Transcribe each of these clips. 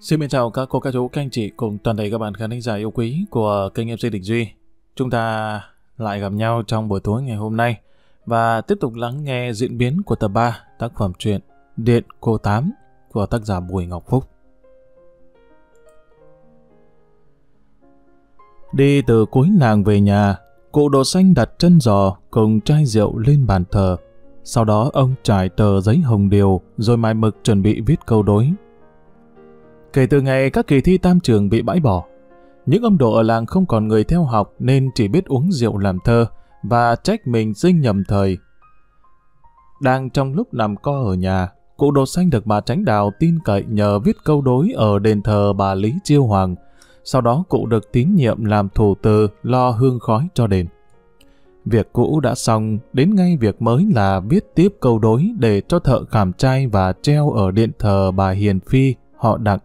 Xin mến chào các cô, các chú, các anh chị cùng toàn thể các bạn khán giả yêu quý của kênh MC Đình Duy. Chúng ta lại gặp nhau trong buổi tối ngày hôm nay và tiếp tục lắng nghe diễn biến của tập 3 tác phẩm truyện Điện Cô Tám của tác giả Bùi Ngọc Phúc. Đi từ cuối nàng về nhà, cụ đồ xanh đặt chân giò cùng chai rượu lên bàn thờ. Sau đó ông trải tờ giấy hồng điều rồi mai mực chuẩn bị viết câu đối Kể từ ngày các kỳ thi tam trường bị bãi bỏ, những ông đồ ở làng không còn người theo học nên chỉ biết uống rượu làm thơ và trách mình sinh nhầm thời. Đang trong lúc nằm co ở nhà, cụ đồ xanh được bà Tránh Đào tin cậy nhờ viết câu đối ở đền thờ bà Lý Chiêu Hoàng. Sau đó cụ được tín nhiệm làm thủ từ lo hương khói cho đền. Việc cũ đã xong, đến ngay việc mới là viết tiếp câu đối để cho thợ khảm trai và treo ở điện thờ bà Hiền Phi, họ Đặng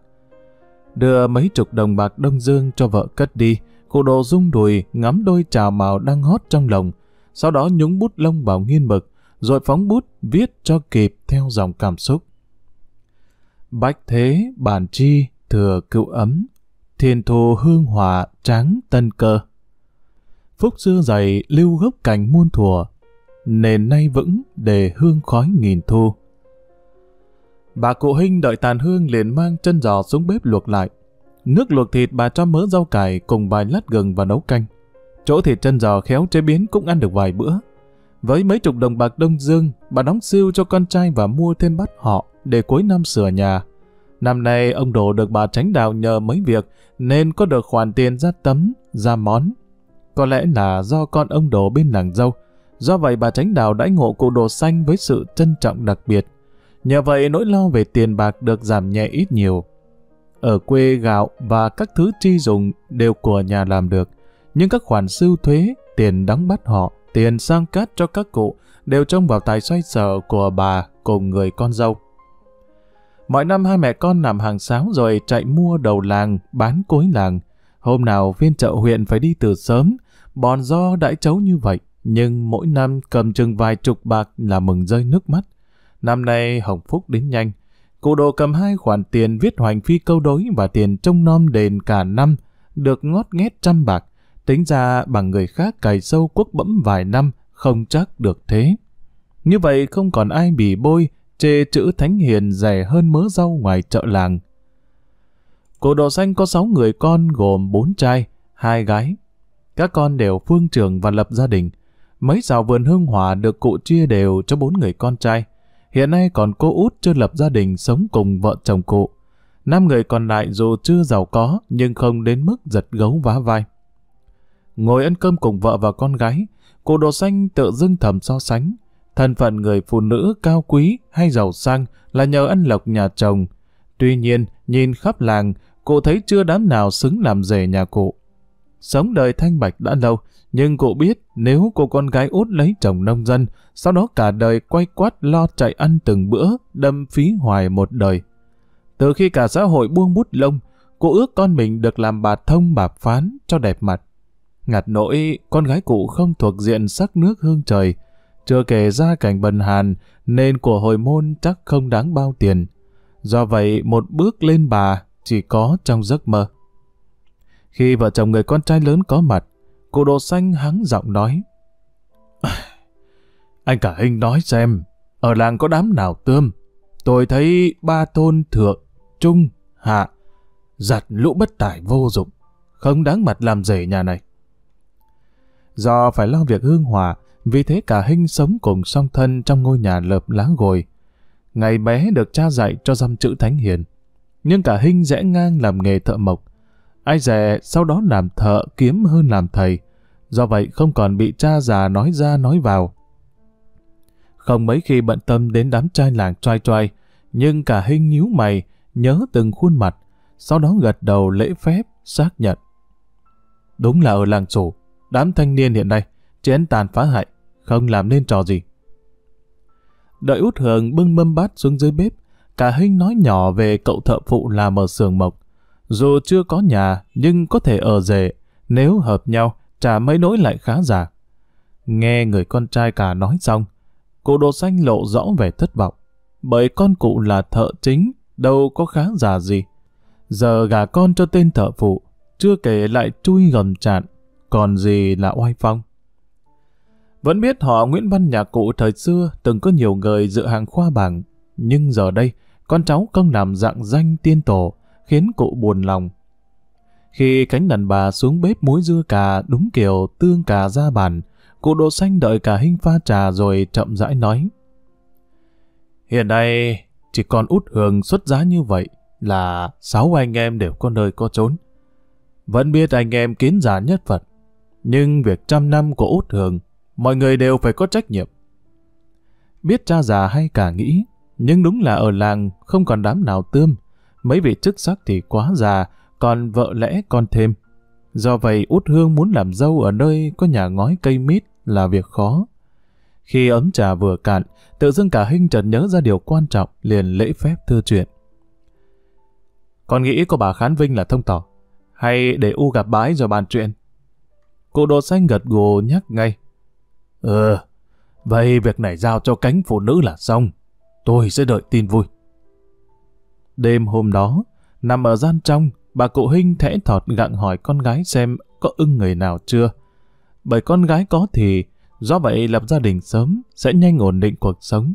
đưa mấy chục đồng bạc đông dương cho vợ cất đi, cụ đồ rung đùi ngắm đôi trà màu đang hót trong lòng, sau đó nhúng bút lông vào nghiên mực, rồi phóng bút viết cho kịp theo dòng cảm xúc. Bách thế bản chi thừa cựu ấm, thiền thù hương hòa tráng tân cơ. Phúc xưa dày lưu gốc cảnh muôn thuở, nền nay vững đề hương khói nghìn thu. Bà cụ Hinh đợi tàn hương liền mang chân giò xuống bếp luộc lại. Nước luộc thịt bà cho mớ rau cải cùng vài lát gừng và nấu canh. Chỗ thịt chân giò khéo chế biến cũng ăn được vài bữa. Với mấy chục đồng bạc đông dương, bà đóng siêu cho con trai và mua thêm bát họ để cuối năm sửa nhà. Năm nay ông Đồ được bà tránh đào nhờ mấy việc nên có được khoản tiền ra tấm, ra món. Có lẽ là do con ông Đồ bên làng dâu. Do vậy bà tránh đào đãi ngộ cụ Đồ Xanh với sự trân trọng đặc biệt. Nhờ vậy nỗi lo về tiền bạc được giảm nhẹ ít nhiều. Ở quê gạo và các thứ chi dùng đều của nhà làm được, nhưng các khoản sưu thuế, tiền đóng bắt họ, tiền sang cát cho các cụ đều trông vào tài xoay sở của bà cùng người con dâu. Mọi năm hai mẹ con làm hàng sáng rồi chạy mua đầu làng, bán cuối làng. Hôm nào viên chợ huyện phải đi từ sớm, bòn do đãi chấu như vậy, nhưng mỗi năm cầm chừng vài chục bạc là mừng rơi nước mắt. Năm nay Hồng Phúc đến nhanh. Cụ đồ cầm hai khoản tiền viết hoành phi câu đối và tiền trông nom đền cả năm, được ngót nghét trăm bạc. Tính ra bằng người khác cày sâu quốc bẫm vài năm, không chắc được thế. Như vậy không còn ai bị bôi, chê chữ thánh hiền rẻ hơn mớ rau ngoài chợ làng. Cụ đồ xanh có sáu người con gồm bốn trai, hai gái. Các con đều phương trường và lập gia đình. Mấy rào vườn hương hòa được cụ chia đều cho bốn người con trai. Hiện nay còn cô út chưa lập gia đình sống cùng vợ chồng cụ. Năm người còn lại dù chưa giàu có nhưng không đến mức giật gấu vá vai. Ngồi ăn cơm cùng vợ và con gái, cụ đồ xanh tự dưng thầm so sánh. Thân phận người phụ nữ cao quý hay giàu sang là nhờ ăn lộc nhà chồng. Tuy nhiên, nhìn khắp làng, cụ thấy chưa đám nào xứng làm rể nhà cụ. Sống đời thanh bạch đã lâu, nhưng cô biết nếu cô con gái út lấy chồng nông dân, sau đó cả đời quay quát lo chạy ăn từng bữa, đâm phí hoài một đời. Từ khi cả xã hội buông bút lông, cô ước con mình được làm bà thông bà phán cho đẹp mặt. Ngặt nỗi, con gái cụ không thuộc diện sắc nước hương trời, chưa kể ra cảnh bần hàn nên của hồi môn chắc không đáng bao tiền. Do vậy, một bước lên bà chỉ có trong giấc mơ. Khi vợ chồng người con trai lớn có mặt, Cô đồ xanh hắng giọng nói. Anh cả hình nói xem, ở làng có đám nào tươm? Tôi thấy ba thôn thượng, trung, hạ, giặt lũ bất tải vô dụng, không đáng mặt làm rể nhà này. Do phải lo việc hương hòa, vì thế cả hình sống cùng song thân trong ngôi nhà lợp lá gồi. Ngày bé được cha dạy cho dăm chữ thánh hiền, nhưng cả hình rẽ ngang làm nghề thợ mộc. Ai dè sau đó làm thợ kiếm hơn làm thầy, do vậy không còn bị cha già nói ra nói vào. Không mấy khi bận tâm đến đám trai làng trai trai, nhưng cả hình nhíu mày, nhớ từng khuôn mặt, sau đó gật đầu lễ phép, xác nhận. Đúng là ở làng chủ, đám thanh niên hiện nay, chén tàn phá hại, không làm nên trò gì. Đợi út hường bưng mâm bát xuống dưới bếp, cả hình nói nhỏ về cậu thợ phụ làm ở sườn mộc. Dù chưa có nhà, nhưng có thể ở rể, nếu hợp nhau, chả mấy nỗi lại khá già. Nghe người con trai cả nói xong, cụ đồ xanh lộ rõ về thất vọng, bởi con cụ là thợ chính, đâu có khá già gì. Giờ gà con cho tên thợ phụ, chưa kể lại chui gầm chạn, còn gì là oai phong. Vẫn biết họ Nguyễn Văn nhà cụ thời xưa từng có nhiều người dự hàng khoa bảng, nhưng giờ đây, con cháu không làm dạng danh tiên tổ, khiến cụ buồn lòng. Khi cánh đàn bà xuống bếp muối dưa cà đúng kiểu tương cà ra bàn, cụ đồ xanh đợi cả hình pha trà rồi chậm rãi nói. Hiện nay chỉ còn út hường xuất giá như vậy là sáu anh em đều có nơi có trốn. Vẫn biết anh em kiến giả nhất Phật, nhưng việc trăm năm của út hường mọi người đều phải có trách nhiệm. Biết cha già hay cả nghĩ, nhưng đúng là ở làng không còn đám nào tươm, mấy vị chức sắc thì quá già, còn vợ lẽ con thêm. Do vậy út hương muốn làm dâu ở nơi có nhà ngói cây mít là việc khó. Khi ấm trà vừa cạn, tự dưng cả Hinh chợt nhớ ra điều quan trọng liền lễ phép thư chuyện. Con nghĩ có bà Khán Vinh là thông tỏ, hay để U gặp bái rồi bàn chuyện. Cụ đồ xanh gật gù nhắc ngay. Ừ, vậy việc này giao cho cánh phụ nữ là xong. Tôi sẽ đợi tin vui. Đêm hôm đó, nằm ở gian trong, Bà cụ Hinh thẽ thọt gặng hỏi con gái xem có ưng người nào chưa. Bởi con gái có thì, do vậy lập gia đình sớm sẽ nhanh ổn định cuộc sống.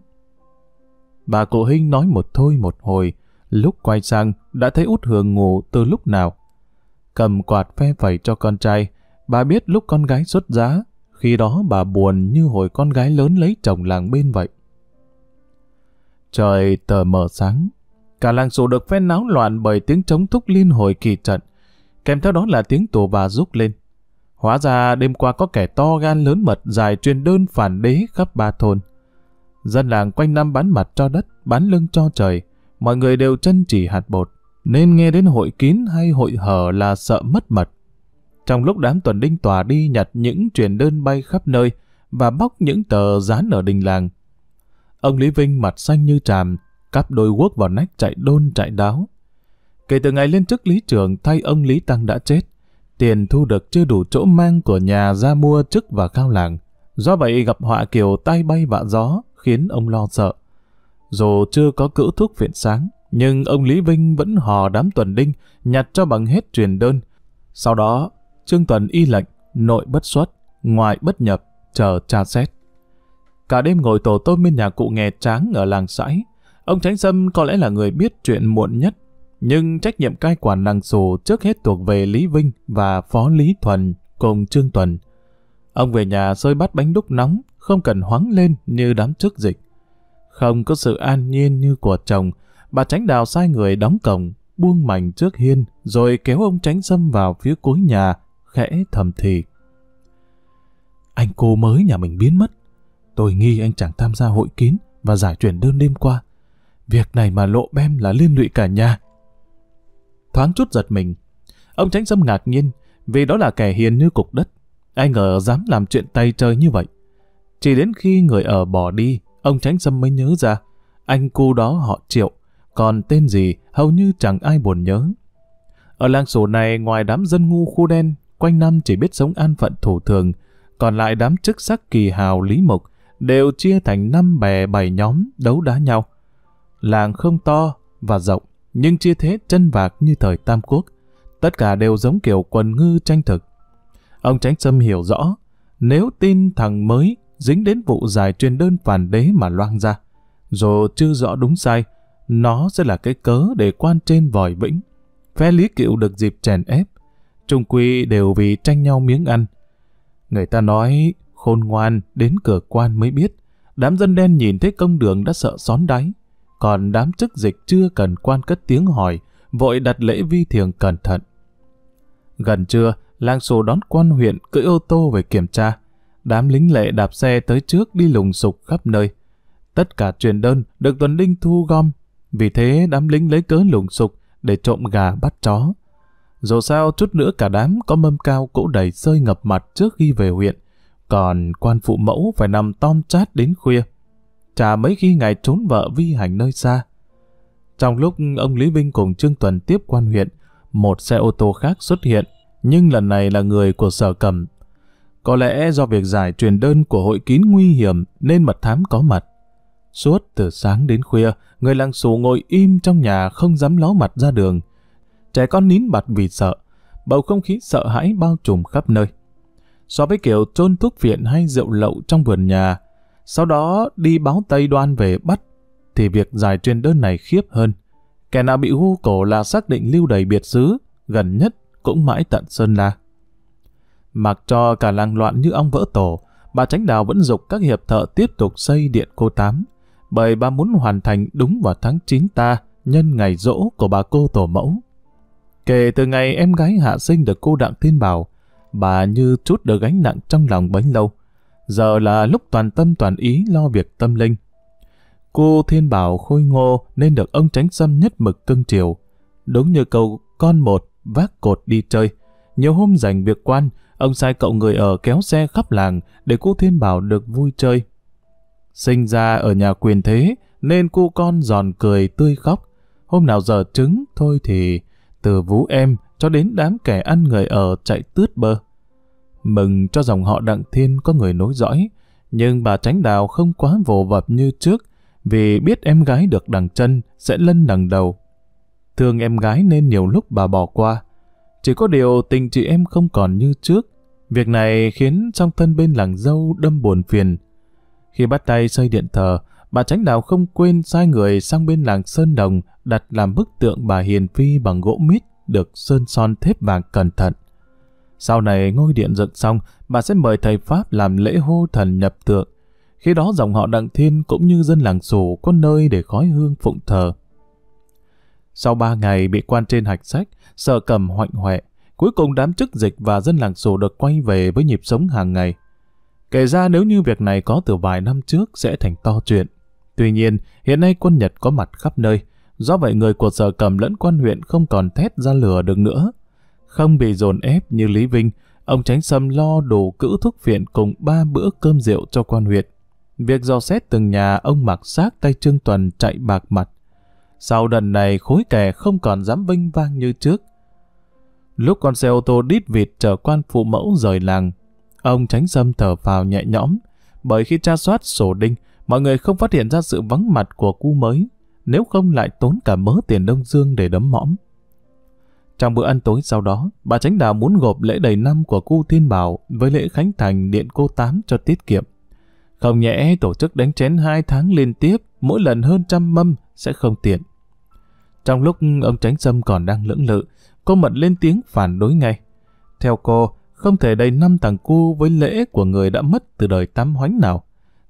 Bà cụ Hinh nói một thôi một hồi, lúc quay sang đã thấy út hường ngủ từ lúc nào. Cầm quạt phe phẩy cho con trai, bà biết lúc con gái xuất giá, khi đó bà buồn như hồi con gái lớn lấy chồng làng bên vậy. Trời tờ mờ sáng, Cả làng sụ được phen náo loạn bởi tiếng trống thúc liên hồi kỳ trận, kèm theo đó là tiếng tù bà rúc lên. Hóa ra đêm qua có kẻ to gan lớn mật dài truyền đơn phản đế khắp ba thôn. Dân làng quanh năm bán mặt cho đất, bán lưng cho trời, mọi người đều chân chỉ hạt bột, nên nghe đến hội kín hay hội hở là sợ mất mật. Trong lúc đám tuần đinh tòa đi nhặt những truyền đơn bay khắp nơi và bóc những tờ dán ở đình làng, ông Lý Vinh mặt xanh như tràm, cắp đôi quốc vào nách chạy đôn chạy đáo. Kể từ ngày lên chức lý trưởng thay ông Lý Tăng đã chết, tiền thu được chưa đủ chỗ mang của nhà ra mua chức và cao làng. Do vậy gặp họa kiều tay bay vạ gió khiến ông lo sợ. Dù chưa có cữ thuốc viện sáng, nhưng ông Lý Vinh vẫn hò đám tuần đinh, nhặt cho bằng hết truyền đơn. Sau đó, Trương Tuần y lệnh, nội bất xuất, ngoại bất nhập, chờ tra xét. Cả đêm ngồi tổ tôm bên nhà cụ nghè tráng ở làng sãi, Ông Tránh Sâm có lẽ là người biết chuyện muộn nhất, nhưng trách nhiệm cai quản làng sổ trước hết thuộc về Lý Vinh và Phó Lý Thuần cùng Trương Tuần. Ông về nhà sơi bát bánh đúc nóng, không cần hoáng lên như đám trước dịch. Không có sự an nhiên như của chồng, bà Tránh Đào sai người đóng cổng, buông mảnh trước hiên, rồi kéo ông Tránh Sâm vào phía cuối nhà, khẽ thầm thì. Anh cô mới nhà mình biến mất. Tôi nghi anh chẳng tham gia hội kín và giải chuyển đơn đêm qua. Việc này mà lộ bem là liên lụy cả nhà. Thoáng chút giật mình. Ông tránh sâm ngạc nhiên vì đó là kẻ hiền như cục đất. Ai ngờ dám làm chuyện tay chơi như vậy. Chỉ đến khi người ở bỏ đi, ông tránh sâm mới nhớ ra. Anh cu đó họ triệu, còn tên gì hầu như chẳng ai buồn nhớ. Ở làng sổ này ngoài đám dân ngu khu đen, quanh năm chỉ biết sống an phận thủ thường, còn lại đám chức sắc kỳ hào lý mục đều chia thành năm bè bảy nhóm đấu đá nhau. Làng không to và rộng, nhưng chia thế chân vạc như thời Tam Quốc. Tất cả đều giống kiểu quần ngư tranh thực. Ông Tránh Sâm hiểu rõ, nếu tin thằng mới dính đến vụ giải truyền đơn phản đế mà loang ra, dù chưa rõ đúng sai, nó sẽ là cái cớ để quan trên vòi vĩnh. Phe Lý Cựu được dịp chèn ép, trung quy đều vì tranh nhau miếng ăn. Người ta nói khôn ngoan đến cửa quan mới biết, đám dân đen nhìn thấy công đường đã sợ xón đáy, còn đám chức dịch chưa cần quan cất tiếng hỏi, vội đặt lễ vi thiền cẩn thận. Gần trưa, lang sù đón quan huyện cưỡi ô tô về kiểm tra. Đám lính lệ đạp xe tới trước đi lùng sục khắp nơi. Tất cả truyền đơn được Tuần Linh thu gom, vì thế đám lính lấy cớ lùng sục để trộm gà bắt chó. Dù sao chút nữa cả đám có mâm cao cỗ đầy sơi ngập mặt trước khi về huyện, còn quan phụ mẫu phải nằm tom chát đến khuya chả mấy khi ngài trốn vợ vi hành nơi xa. Trong lúc ông Lý Vinh cùng Trương Tuần tiếp quan huyện, một xe ô tô khác xuất hiện, nhưng lần này là người của sở cầm. Có lẽ do việc giải truyền đơn của hội kín nguy hiểm nên mật thám có mặt. Suốt từ sáng đến khuya, người làng xù ngồi im trong nhà không dám ló mặt ra đường. Trẻ con nín bặt vì sợ, bầu không khí sợ hãi bao trùm khắp nơi. So với kiểu trôn thuốc viện hay rượu lậu trong vườn nhà, sau đó đi báo Tây Đoan về bắt, thì việc giải trên đơn này khiếp hơn. Kẻ nào bị hưu cổ là xác định lưu đầy biệt xứ, gần nhất cũng mãi tận Sơn La. Mặc cho cả làng loạn như ong vỡ tổ, bà Tránh Đào vẫn dục các hiệp thợ tiếp tục xây điện cô Tám, bởi bà muốn hoàn thành đúng vào tháng 9 ta, nhân ngày rỗ của bà cô tổ mẫu. Kể từ ngày em gái hạ sinh được cô Đặng Thiên Bảo, bà như chút được gánh nặng trong lòng bấy lâu. Giờ là lúc toàn tâm toàn ý lo việc tâm linh. Cô Thiên Bảo khôi ngô nên được ông Tránh Sâm nhất mực cưng chiều. Đúng như câu con một vác cột đi chơi. Nhiều hôm dành việc quan, ông sai cậu người ở kéo xe khắp làng để cô Thiên Bảo được vui chơi. Sinh ra ở nhà quyền thế nên cô con giòn cười tươi khóc. Hôm nào giờ trứng thôi thì từ vũ em cho đến đám kẻ ăn người ở chạy tướt bơ mừng cho dòng họ Đặng Thiên có người nối dõi, nhưng bà Tránh Đào không quá vồ vập như trước, vì biết em gái được đằng chân sẽ lân đằng đầu. Thương em gái nên nhiều lúc bà bỏ qua. Chỉ có điều tình chị em không còn như trước. Việc này khiến trong thân bên làng dâu đâm buồn phiền. Khi bắt tay xây điện thờ, bà Tránh Đào không quên sai người sang bên làng Sơn Đồng đặt làm bức tượng bà Hiền Phi bằng gỗ mít được sơn son thép vàng cẩn thận. Sau này ngôi điện dựng xong, bà sẽ mời thầy Pháp làm lễ hô thần nhập tượng. Khi đó dòng họ Đặng Thiên cũng như dân làng sủ có nơi để khói hương phụng thờ. Sau ba ngày bị quan trên hạch sách, sợ cầm hoạnh hoẹ, cuối cùng đám chức dịch và dân làng sổ được quay về với nhịp sống hàng ngày. Kể ra nếu như việc này có từ vài năm trước sẽ thành to chuyện. Tuy nhiên, hiện nay quân Nhật có mặt khắp nơi, do vậy người của sở cầm lẫn quan huyện không còn thét ra lửa được nữa, không bị dồn ép như Lý Vinh, ông Tránh Sâm lo đồ cữ thuốc viện cùng ba bữa cơm rượu cho quan huyện. Việc dò xét từng nhà ông mặc sát tay Trương Tuần chạy bạc mặt. Sau đợt này khối kẻ không còn dám vinh vang như trước. Lúc con xe ô tô đít vịt chở quan phụ mẫu rời làng, ông Tránh Sâm thở vào nhẹ nhõm, bởi khi tra soát sổ đinh, mọi người không phát hiện ra sự vắng mặt của cu mới, nếu không lại tốn cả mớ tiền Đông Dương để đấm mõm. Trong bữa ăn tối sau đó, bà Tránh Đào muốn gộp lễ đầy năm của cu Thiên Bảo với lễ khánh thành điện cô Tám cho tiết kiệm. Không nhẽ tổ chức đánh chén hai tháng liên tiếp, mỗi lần hơn trăm mâm sẽ không tiện. Trong lúc ông Tránh Sâm còn đang lưỡng lự, cô Mận lên tiếng phản đối ngay. Theo cô, không thể đầy năm thằng cu với lễ của người đã mất từ đời tám hoánh nào.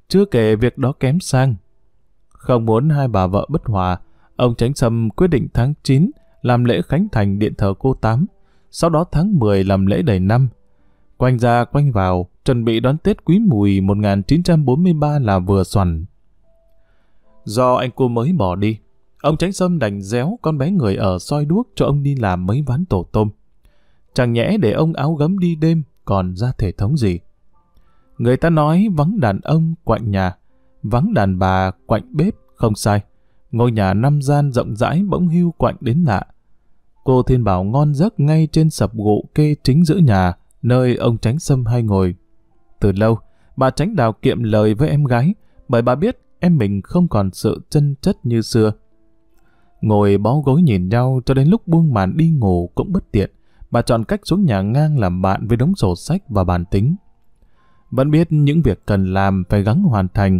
Chưa kể việc đó kém sang. Không muốn hai bà vợ bất hòa, ông Tránh Sâm quyết định tháng 9 làm lễ khánh thành điện thờ cô Tám, sau đó tháng 10 làm lễ đầy năm. Quanh ra quanh vào, chuẩn bị đón Tết Quý Mùi 1943 là vừa xoằn. Do anh cô mới bỏ đi, ông Tránh Sâm đành déo con bé người ở soi đuốc cho ông đi làm mấy ván tổ tôm. Chẳng nhẽ để ông áo gấm đi đêm còn ra thể thống gì. Người ta nói vắng đàn ông quạnh nhà, vắng đàn bà quạnh bếp không sai. Ngôi nhà năm gian rộng rãi bỗng hưu quạnh đến lạ. Cô Thiên Bảo ngon giấc ngay trên sập gỗ kê chính giữa nhà, nơi ông Tránh Sâm hay ngồi. Từ lâu, bà Tránh Đào kiệm lời với em gái, bởi bà biết em mình không còn sự chân chất như xưa. Ngồi bó gối nhìn nhau cho đến lúc buông màn đi ngủ cũng bất tiện, bà chọn cách xuống nhà ngang làm bạn với đống sổ sách và bàn tính. Vẫn biết những việc cần làm phải gắng hoàn thành,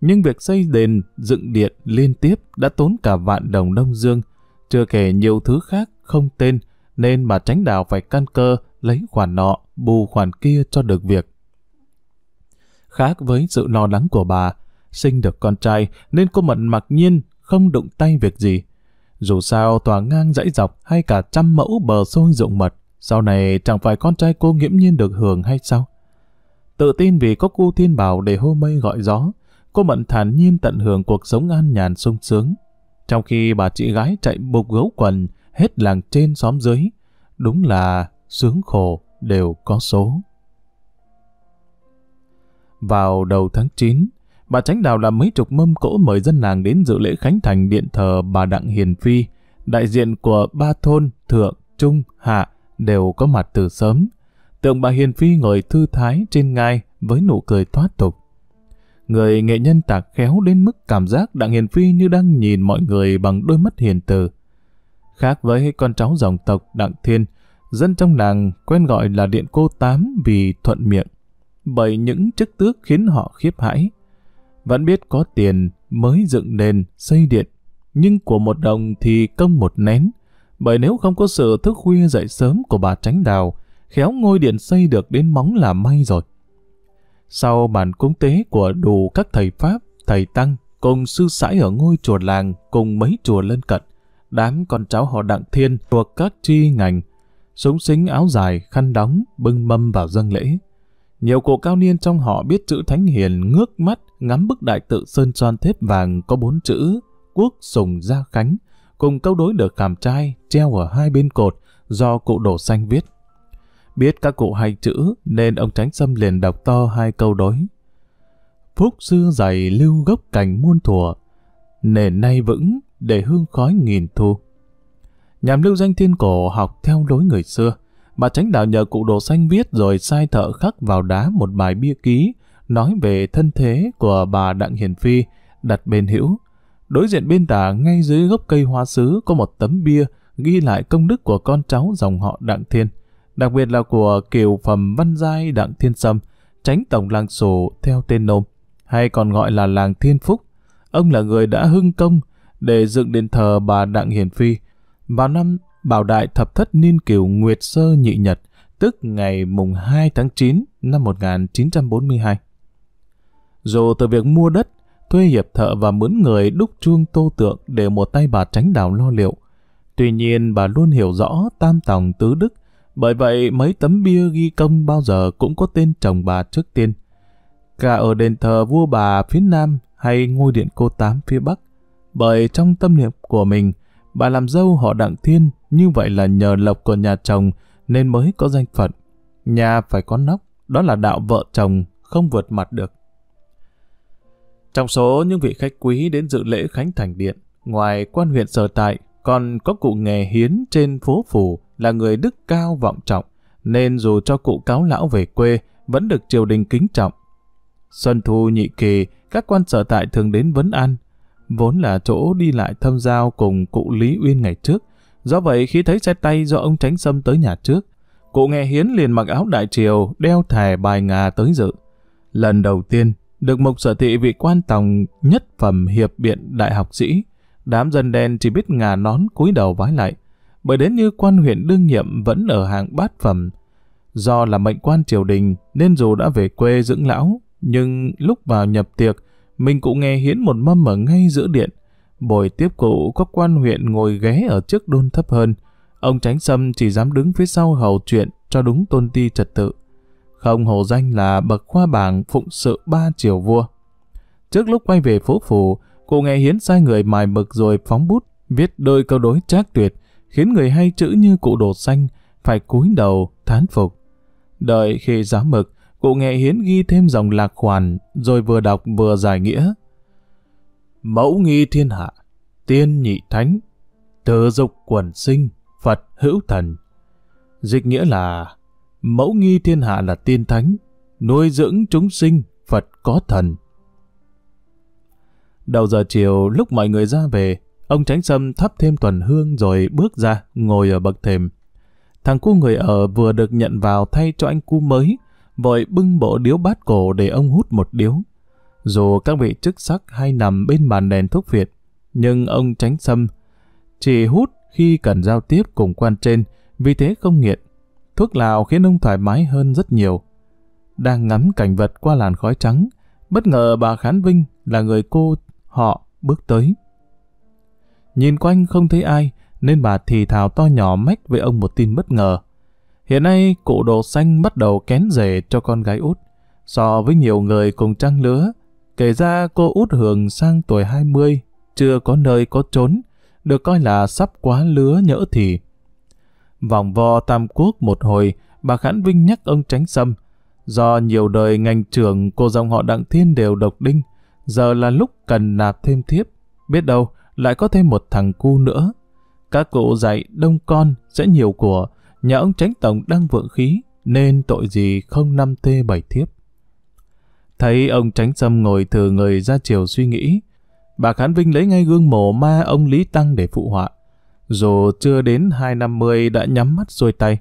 nhưng việc xây đền, dựng điện liên tiếp đã tốn cả vạn đồng Đông Dương, chưa kể nhiều thứ khác không tên, nên bà tránh đào phải căn cơ lấy khoản nọ, bù khoản kia cho được việc. Khác với sự lo lắng của bà, sinh được con trai nên cô Mận mặc nhiên không đụng tay việc gì. Dù sao tòa ngang dãy dọc hay cả trăm mẫu bờ sôi rộng mật, sau này chẳng phải con trai cô nghiễm nhiên được hưởng hay sao? Tự tin vì có cô thiên bảo để hô mây gọi gió, cô Mận thản nhiên tận hưởng cuộc sống an nhàn sung sướng. Trong khi bà chị gái chạy bục gấu quần, hết làng trên xóm dưới, đúng là sướng khổ đều có số. Vào đầu tháng 9, bà Tránh Đào làm mấy chục mâm cỗ mời dân làng đến dự lễ khánh thành điện thờ bà Đặng Hiền Phi, đại diện của ba thôn Thượng, Trung, Hạ đều có mặt từ sớm. Tượng bà Hiền Phi ngồi thư thái trên ngai với nụ cười thoát tục. Người nghệ nhân tạc khéo đến mức cảm giác Đặng Hiền Phi như đang nhìn mọi người bằng đôi mắt hiền từ. Khác với con cháu dòng tộc Đặng Thiên, dân trong làng quen gọi là Điện Cô Tám vì thuận miệng, bởi những chức tước khiến họ khiếp hãi. Vẫn biết có tiền mới dựng đền, xây điện, nhưng của một đồng thì công một nén, bởi nếu không có sự thức khuya dậy sớm của bà Tránh Đào, khéo ngôi điện xây được đến móng là may rồi. Sau bản cúng tế của đủ các thầy Pháp, thầy Tăng cùng sư sãi ở ngôi chùa làng cùng mấy chùa lân cận, đám con cháu họ Đặng Thiên thuộc các chi ngành, súng xính áo dài, khăn đóng, bưng mâm vào dâng lễ. Nhiều cụ cao niên trong họ biết chữ Thánh Hiền ngước mắt ngắm bức đại tự sơn son thép vàng có bốn chữ Quốc Sùng Gia Khánh, cùng câu đối được khảm trai treo ở hai bên cột do cụ đổ xanh viết. Biết các cụ hay chữ nên ông Tránh Sâm liền đọc to hai câu đối. Phúc xưa dày lưu gốc cảnh muôn thuở, nền nay vững, để hương khói nghìn thu. Nhằm lưu danh thiên cổ học theo lối người xưa, bà tránh đạo nhờ cụ đồ xanh viết rồi sai thợ khắc vào đá một bài bia ký nói về thân thế của bà Đặng Hiền Phi đặt bên hữu. Đối diện bên tả ngay dưới gốc cây hoa sứ có một tấm bia ghi lại công đức của con cháu dòng họ Đặng Thiên, đặc biệt là của kiều phẩm văn giai Đặng Thiên Sâm, tránh tổng làng sổ theo tên nôm, hay còn gọi là làng Thiên Phúc. Ông là người đã hưng công để dựng đền thờ bà Đặng Hiền Phi. Vào năm Bảo Đại Thập Thất Niên Kiều Nguyệt Sơ Nhị Nhật, tức ngày mùng 2 tháng 9 năm 1942. Dù từ việc mua đất, thuê hiệp thợ và mướn người đúc chuông tô tượng đều một tay bà tránh đào lo liệu. Tuy nhiên bà luôn hiểu rõ tam tòng tứ đức, bởi vậy mấy tấm bia ghi công bao giờ cũng có tên chồng bà trước tiên. Cả ở đền thờ vua bà phía nam hay ngôi điện cô tám phía bắc, bởi trong tâm niệm của mình, bà làm dâu họ Đặng Thiên như vậy là nhờ lộc của nhà chồng nên mới có danh phận. Nhà phải có nóc, đó là đạo vợ chồng, không vượt mặt được. Trong số những vị khách quý đến dự lễ khánh thành điện, ngoài quan huyện sở tại, còn có cụ nghề hiến trên phố phủ là người đức cao vọng trọng, nên dù cho cụ cáo lão về quê vẫn được triều đình kính trọng. Xuân thu nhị kỳ, các quan sở tại thường đến vấn an, vốn là chỗ đi lại thâm giao cùng cụ Lý Uyên ngày trước. Do vậy khi thấy xe tay do ông Tránh Sâm tới nhà trước, cụ nghe Hiến liền mặc áo đại triều, đeo thẻ bài ngà tới dự. Lần đầu tiên, được mục sở thị vị quan tòng nhất phẩm hiệp biện đại học sĩ, đám dân đen chỉ biết ngà nón cúi đầu vái lại, bởi đến như quan huyện đương nhiệm vẫn ở hạng bát phẩm. Do là mệnh quan triều đình nên dù đã về quê dưỡng lão, nhưng lúc vào nhập tiệc, mình cụ nghe hiến một mâm ở ngay giữa điện. Bồi tiếp cụ có quan huyện ngồi ghé ở trước đôn thấp hơn. Ông tránh sâm chỉ dám đứng phía sau hầu chuyện cho đúng tôn ti trật tự. Không hồ danh là bậc khoa bảng phụng sự ba triều vua. Trước lúc quay về phố phủ, cụ nghe hiến sai người mài mực rồi phóng bút, viết đôi câu đối trác tuyệt, khiến người hay chữ như cụ đồ xanh phải cúi đầu thán phục. Đợi khi giá mực, cụ nghệ hiến ghi thêm dòng lạc khoản, rồi vừa đọc vừa giải nghĩa. Mẫu nghi thiên hạ, tiên nhị thánh, từ dục quần sinh, Phật hữu thần. Dịch nghĩa là, mẫu nghi thiên hạ là tiên thánh, nuôi dưỡng chúng sinh, Phật có thần. Đầu giờ chiều, lúc mọi người ra về, ông Tránh Sâm thắp thêm tuần hương rồi bước ra, ngồi ở bậc thềm. Thằng cu người ở vừa được nhận vào thay cho anh cu mới, vội bưng bộ điếu bát cổ để ông hút một điếu. Dù các vị chức sắc hay nằm bên bàn đèn thuốc Việt, nhưng ông tránh xâm, chỉ hút khi cần giao tiếp cùng quan trên, vì thế không nghiện. Thuốc lào khiến ông thoải mái hơn rất nhiều. Đang ngắm cảnh vật qua làn khói trắng, bất ngờ bà Khán Vinh là người cô họ bước tới. Nhìn quanh không thấy ai, nên bà thì thào to nhỏ mách với ông một tin bất ngờ. Hiện nay, cụ đồ xanh bắt đầu kén rể cho con gái út. So với nhiều người cùng trăng lứa, kể ra cô út hưởng sang tuổi 20, chưa có nơi có trốn, được coi là sắp quá lứa nhỡ thì. Vòng vo Tam Quốc một hồi, bà Khãn Vinh nhắc ông Tránh Sâm. Do nhiều đời ngành trưởng cô dòng họ Đặng Thiên đều độc đinh, giờ là lúc cần nạp thêm thiếp. Biết đâu, lại có thêm một thằng cu nữa. Các cụ dạy đông con sẽ nhiều của, nhà ông tránh tổng đang vượng khí, nên tội gì không năm tê bảy thiếp. Thấy ông tránh sâm ngồi thử người ra chiều suy nghĩ, bà Khán Vinh lấy ngay gương mổ ma ông Lý Tăng để phụ họa. Dù chưa đến hai năm mươi đã nhắm mắt xuôi tay,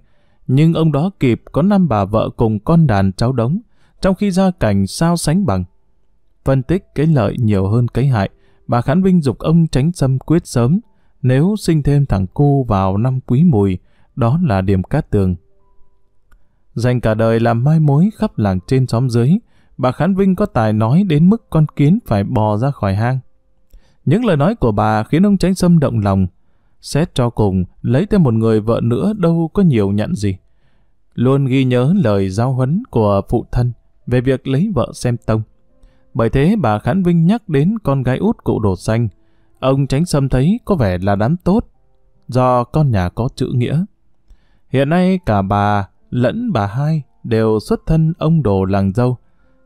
nhưng ông đó kịp có năm bà vợ cùng con đàn cháu đống, trong khi gia cảnh sao sánh bằng. Phân tích cái lợi nhiều hơn cái hại, bà Khán Vinh dục ông tránh xâm quyết sớm, nếu sinh thêm thằng cô vào năm quý mùi, đó là điểm cát tường. Dành cả đời làm mai mối khắp làng trên xóm dưới, bà Khán Vinh có tài nói đến mức con kiến phải bò ra khỏi hang. Những lời nói của bà khiến ông tránh Sâm động lòng. Xét cho cùng, lấy thêm một người vợ nữa đâu có nhiều nhận gì. Luôn ghi nhớ lời giao huấn của phụ thân về việc lấy vợ xem tông. Bởi thế bà Khán Vinh nhắc đến con gái út cụ đồ xanh. Ông tránh Sâm thấy có vẻ là đám tốt, do con nhà có chữ nghĩa. Hiện nay cả bà lẫn bà hai đều xuất thân ông đồ làng dâu.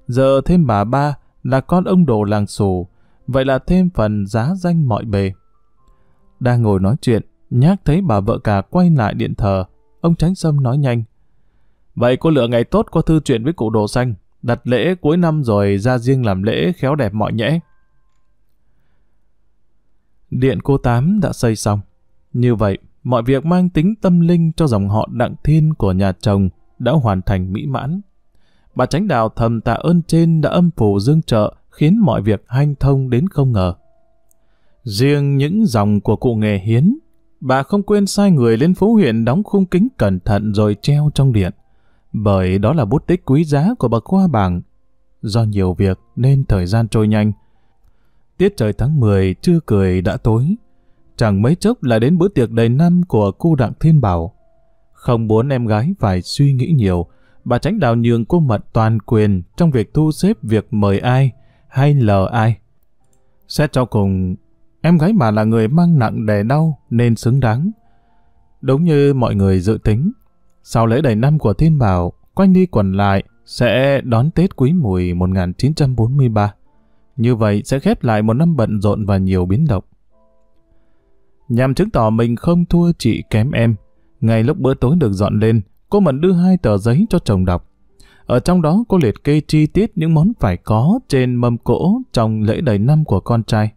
Giờ thêm bà ba là con ông đồ làng sổ, vậy là thêm phần giá danh mọi bề. Đang ngồi nói chuyện, nhác thấy bà vợ cả quay lại điện thờ, ông Tránh Sâm nói nhanh. Vậy cô lựa ngày tốt có thư chuyện với cụ đồ xanh, đặt lễ cuối năm rồi ra riêng làm lễ khéo đẹp mọi nhẽ. Điện cô Tám đã xây xong. Như vậy, mọi việc mang tính tâm linh cho dòng họ đặng thiên của nhà chồng đã hoàn thành mỹ mãn. Bà Tránh Đào thầm tạ ơn trên đã âm phủ dương trợ khiến mọi việc hanh thông đến không ngờ. Riêng những dòng của cụ nghề hiến, bà không quên sai người lên phố huyện đóng khung kính cẩn thận rồi treo trong điện, bởi đó là bút tích quý giá của bà Khoa Bảng. Do nhiều việc nên thời gian trôi nhanh. Tiết trời tháng 10 chưa cười đã tối, chẳng mấy chốc là đến bữa tiệc đầy năm của cô Đặng Thiên Bảo. Không muốn em gái phải suy nghĩ nhiều, bà tránh đào nhường cô Mận toàn quyền trong việc thu xếp việc mời ai hay lờ ai. Xét cho cùng, em gái mà là người mang nặng đè đau nên xứng đáng. Đúng như mọi người dự tính, sau lễ đầy năm của Thiên Bảo, quanh đi quẩn lại sẽ đón Tết Quý Mùi 1943. Như vậy sẽ khép lại một năm bận rộn và nhiều biến động nhằm chứng tỏ mình không thua chị kém em. Ngay lúc bữa tối được dọn lên, cô Mận đưa hai tờ giấy cho chồng đọc. Ở trong đó cô liệt kê chi tiết những món phải có trên mâm cỗ trong lễ đầy năm của con trai.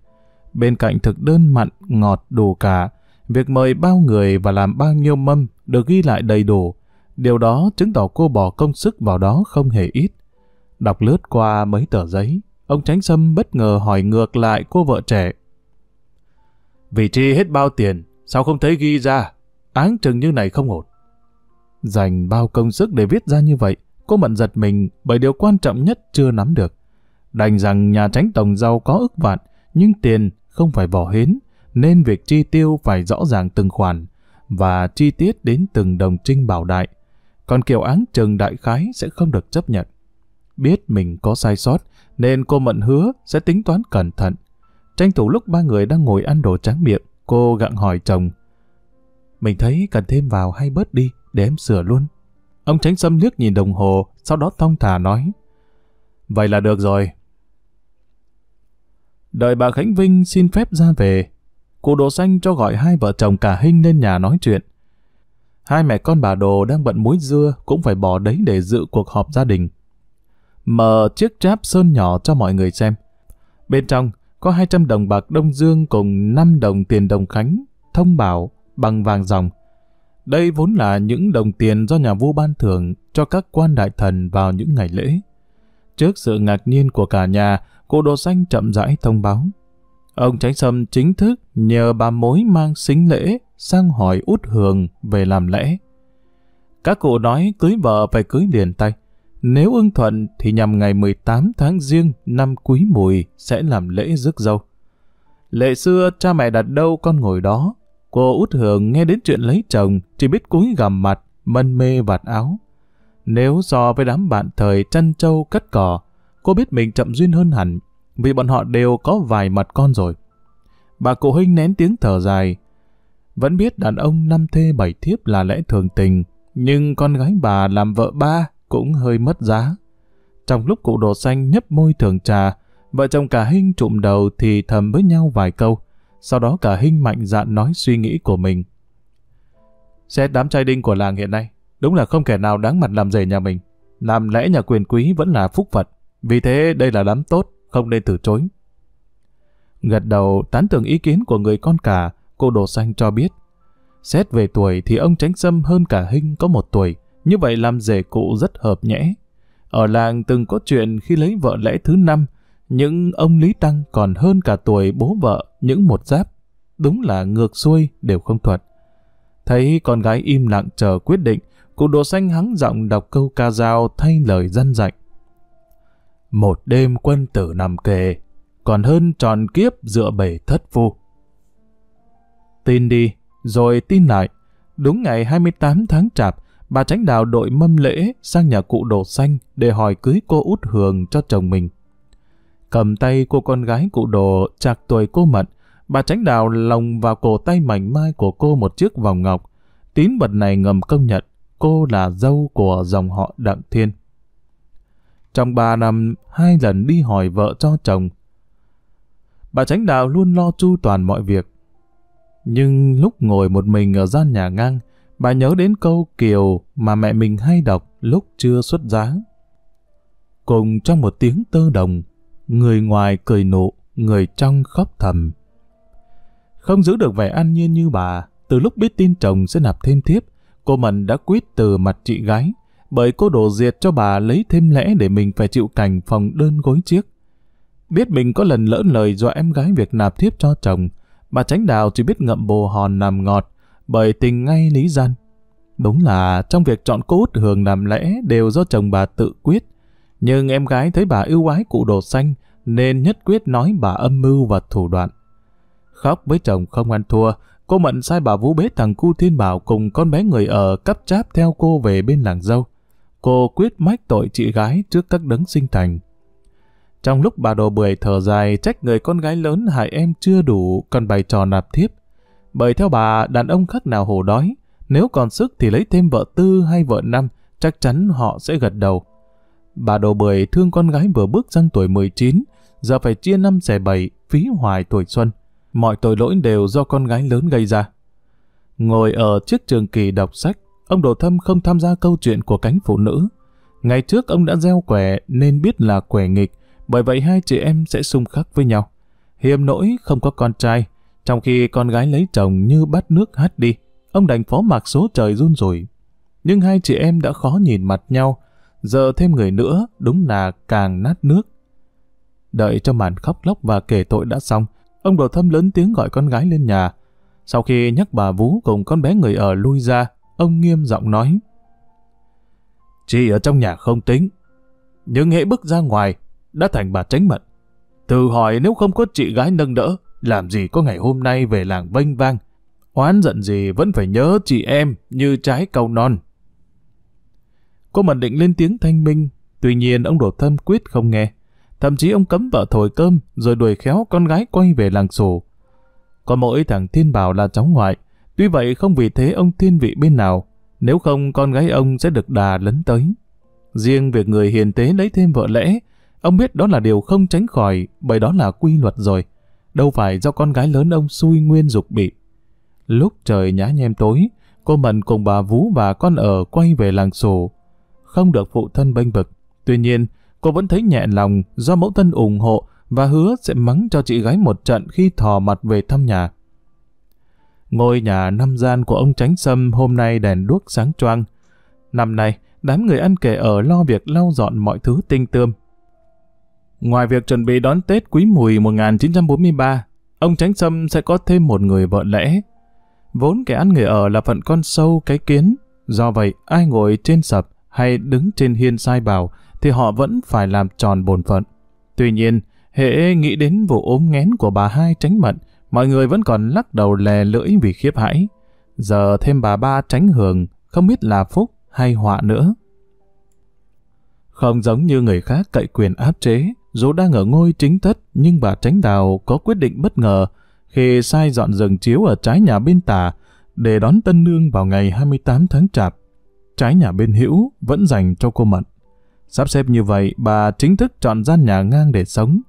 Bên cạnh thực đơn mặn, ngọt, đủ cả, việc mời bao người và làm bao nhiêu mâm được ghi lại đầy đủ. Điều đó chứng tỏ cô bỏ công sức vào đó không hề ít. Đọc lướt qua mấy tờ giấy, ông Tránh Sâm bất ngờ hỏi ngược lại cô vợ trẻ Vị trí hết bao tiền, sao không thấy ghi ra? Áng chừng như này không ổn. Dành bao công sức để viết ra như vậy, cô Mận giật mình bởi điều quan trọng nhất chưa nắm được. Đành rằng nhà tránh tổng giàu có ức vạn, nhưng tiền không phải bỏ hến, nên việc chi tiêu phải rõ ràng từng khoản và chi tiết đến từng đồng trinh bảo đại. Còn kiểu áng trường đại khái sẽ không được chấp nhận. Biết mình có sai sót, nên cô Mận hứa sẽ tính toán cẩn thận, Tranh thủ lúc ba người đang ngồi ăn đồ tráng miệng, cô gặng hỏi chồng. Mình thấy cần thêm vào hay bớt đi, để em sửa luôn. Ông tránh xâm liếc nhìn đồng hồ, sau đó thong thả nói. Vậy là được rồi. Đợi bà Khánh Vinh xin phép ra về, cụ đồ xanh cho gọi hai vợ chồng cả Hinh lên nhà nói chuyện. Hai mẹ con bà đồ đang bận muối dưa cũng phải bỏ đấy để dự cuộc họp gia đình. Mở chiếc tráp sơn nhỏ cho mọi người xem. Bên trong, có 200 đồng bạc Đông Dương cùng 5 đồng tiền đồng khánh, thông bảo, bằng vàng dòng. Đây vốn là những đồng tiền do nhà vua ban thưởng cho các quan đại thần vào những ngày lễ. Trước sự ngạc nhiên của cả nhà, cô đồ xanh chậm rãi thông báo. Ông Tránh Sâm chính thức nhờ bà mối mang xính lễ sang hỏi út hường về làm lễ. Các cụ nói cưới vợ phải cưới liền tay. Nếu ưng thuận thì nhằm ngày 18 tháng riêng năm quý mùi sẽ làm lễ rước dâu. Lệ xưa cha mẹ đặt đâu con ngồi đó. Cô út hưởng nghe đến chuyện lấy chồng chỉ biết cúi gằm mặt, mân mê vạt áo. Nếu so với đám bạn thời chăn trâu cắt cỏ, cô biết mình chậm duyên hơn hẳn vì bọn họ đều có vài mặt con rồi. Bà cụ huynh nén tiếng thở dài. Vẫn biết đàn ông năm thê bảy thiếp là lẽ thường tình, nhưng con gái bà làm vợ ba cũng hơi mất giá. Trong lúc cụ đồ xanh nhấp môi thường trà, vợ chồng cả Hinh trụm đầu thì thầm với nhau vài câu, sau đó cả Hinh mạnh dạn nói suy nghĩ của mình. Xét đám trai đinh của làng hiện nay, đúng là không kẻ nào đáng mặt làm rể nhà mình. Làm lẽ nhà quyền quý vẫn là phúc phật, vì thế đây là đám tốt, không nên từ chối. Gật đầu tán tưởng ý kiến của người con cả, cô Đồ Xanh cho biết. Xét về tuổi thì ông Tránh xâm hơn cả Hinh có một tuổi, như vậy làm rể cụ rất hợp nhẽ. Ở làng từng có chuyện khi lấy vợ lẽ thứ năm, những ông Lý Tăng còn hơn cả tuổi bố vợ những một giáp. Đúng là ngược xuôi đều không thuận Thấy con gái im lặng chờ quyết định, cụ đồ xanh hắng giọng đọc câu ca dao thay lời dân dạy. Một đêm quân tử nằm kề, còn hơn tròn kiếp dựa bể thất phu. Tin đi, rồi tin lại. Đúng ngày 28 tháng chạp, bà tránh đào đội mâm lễ sang nhà cụ đồ xanh để hỏi cưới cô út hường cho chồng mình. Cầm tay cô con gái cụ đồ chạc tuổi cô mận, bà tránh đào lồng vào cổ tay mảnh mai của cô một chiếc vòng ngọc. Tín vật này ngầm công nhận cô là dâu của dòng họ Đặng Thiên. Trong ba năm, hai lần đi hỏi vợ cho chồng. Bà tránh đào luôn lo chu toàn mọi việc. Nhưng lúc ngồi một mình ở gian nhà ngang, bà nhớ đến câu kiều mà mẹ mình hay đọc lúc chưa xuất giá. Cùng trong một tiếng tơ đồng, người ngoài cười nụ, người trong khóc thầm. Không giữ được vẻ an nhiên như bà, từ lúc biết tin chồng sẽ nạp thêm thiếp, cô Mận đã quyết từ mặt chị gái, bởi cô đổ diệt cho bà lấy thêm lẽ để mình phải chịu cảnh phòng đơn gối chiếc. Biết mình có lần lỡ lời do em gái việc nạp thiếp cho chồng, bà tránh đào chỉ biết ngậm bồ hòn làm ngọt, bởi tình ngay lý gian. Đúng là trong việc chọn cô út Hường làm lẽ đều do chồng bà tự quyết, nhưng em gái thấy bà ưu ái cụ đồ xanh nên nhất quyết nói bà âm mưu và thủ đoạn. Khóc với chồng không ăn thua, cô Mận sai bà Vũ bế thằng cu Thiên Bảo cùng con bé người ở cắp cháp theo cô về bên làng dâu. Cô quyết mách tội chị gái trước các đấng sinh thành. Trong lúc bà đồ bưởi thở dài trách người con gái lớn hại em chưa đủ còn bày trò nạp thiếp, bởi theo bà, đàn ông khác nào hổ đói, nếu còn sức thì lấy thêm vợ tư hay vợ năm, chắc chắn họ sẽ gật đầu. Bà đồ bưởi thương con gái vừa bước sang tuổi 19, giờ phải chia năm xẻ bảy, phí hoài tuổi xuân. Mọi tội lỗi đều do con gái lớn gây ra. Ngồi ở chiếc trường kỳ đọc sách, ông Đồ Thâm không tham gia câu chuyện của cánh phụ nữ. Ngày trước ông đã gieo quẻ nên biết là quẻ nghịch, bởi vậy hai chị em sẽ xung khắc với nhau. Hiếm nỗi không có con trai, trong khi con gái lấy chồng như bắt nước hắt đi, ông đành phó mặc số trời run rủi. Nhưng hai chị em đã khó nhìn mặt nhau, giờ thêm người nữa đúng là càng nát nước. Đợi cho màn khóc lóc và kể tội đã xong, ông đồ thâm lớn tiếng gọi con gái lên nhà. Sau khi nhắc bà Vũ cùng con bé người ở lui ra, ông nghiêm giọng nói. Chị ở trong nhà không tính, nhưng hễ bước ra ngoài, đã thành bà tránh mận. Từ hỏi nếu không có chị gái nâng đỡ, làm gì có ngày hôm nay về làng vênh vang. Oán giận gì vẫn phải nhớ chị em như trái cầu non. Cô Mận định lên tiếng thanh minh, tuy nhiên ông Đỗ Thâm quyết không nghe. Thậm chí ông cấm vợ thổi cơm rồi đuổi khéo con gái quay về làng sổ. Có mỗi thằng Thiên Bảo là cháu ngoại, tuy vậy không vì thế ông thiên vị bên nào, nếu không con gái ông sẽ được đà lấn tới. Riêng việc người hiền tế lấy thêm vợ lẽ, ông biết đó là điều không tránh khỏi bởi đó là quy luật rồi đâu phải do con gái lớn ông xui nguyên dục bị. Lúc trời nhá nhem tối, cô Mận cùng bà Vũ và con ở quay về làng sổ. Không được phụ thân bênh vực, tuy nhiên cô vẫn thấy nhẹ lòng do mẫu thân ủng hộ và hứa sẽ mắng cho chị gái một trận khi thò mặt về thăm nhà. Ngôi nhà năm gian của ông Tránh Sâm hôm nay đèn đuốc sáng choang. Năm nay, đám người ăn kể ở lo việc lau dọn mọi thứ tinh tươm, Ngoài việc chuẩn bị đón Tết Quý Mùi 1943, ông Tránh Sâm sẽ có thêm một người vợ lẽ. Vốn kẻ ăn người ở là phận con sâu cái kiến, do vậy ai ngồi trên sập hay đứng trên hiên sai bảo thì họ vẫn phải làm tròn bổn phận. Tuy nhiên, hệ nghĩ đến vụ ốm nghén của bà hai Tránh Mận, mọi người vẫn còn lắc đầu lè lưỡi vì khiếp hãi. Giờ thêm bà ba Tránh hưởng không biết là phúc hay họa nữa. Không giống như người khác cậy quyền áp chế, dù đang ở ngôi chính thất nhưng bà Tránh Đào có quyết định bất ngờ khi sai dọn rừng chiếu ở trái nhà bên tả để đón tân nương vào ngày 28 tháng chạp. Trái nhà bên hữu vẫn dành cho cô Mận. Sắp xếp như vậy, bà chính thức chọn gian nhà ngang để sống.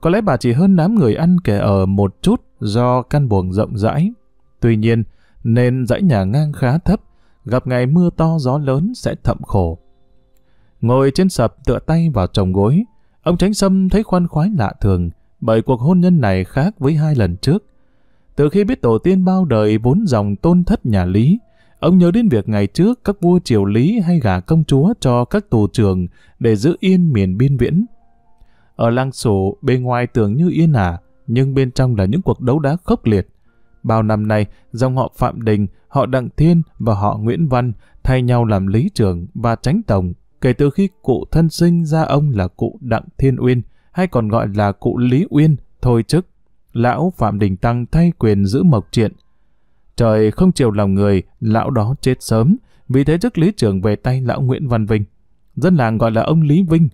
Có lẽ bà chỉ hơn đám người ăn kẻ ở một chút do căn buồng rộng rãi. Tuy nhiên, nên dãy nhà ngang khá thấp, gặp ngày mưa to gió lớn sẽ thậm khổ. Ngồi trên sập tựa tay vào chồng gối, ông Tránh Sâm thấy khoan khoái lạ thường bởi cuộc hôn nhân này khác với hai lần trước. Từ khi biết tổ tiên bao đời vốn dòng tôn thất nhà Lý, ông nhớ đến việc ngày trước các vua triều Lý hay gả công chúa cho các tù trường để giữ yên miền biên viễn. Ở lăng sổ, bên ngoài tưởng như yên ả, à, nhưng bên trong là những cuộc đấu đá khốc liệt. Bao năm nay, dòng họ Phạm Đình, họ Đặng Thiên và họ Nguyễn Văn thay nhau làm lý trưởng và tránh tổng kể từ khi cụ thân sinh ra ông là cụ Đặng Thiên Uyên, hay còn gọi là cụ Lý Uyên, thôi chức. Lão Phạm Đình Tăng thay quyền giữ mộc triện. Trời không chiều lòng người, lão đó chết sớm, vì thế chức lý trưởng về tay lão Nguyễn Văn Vinh. Dân làng gọi là ông Lý Vinh.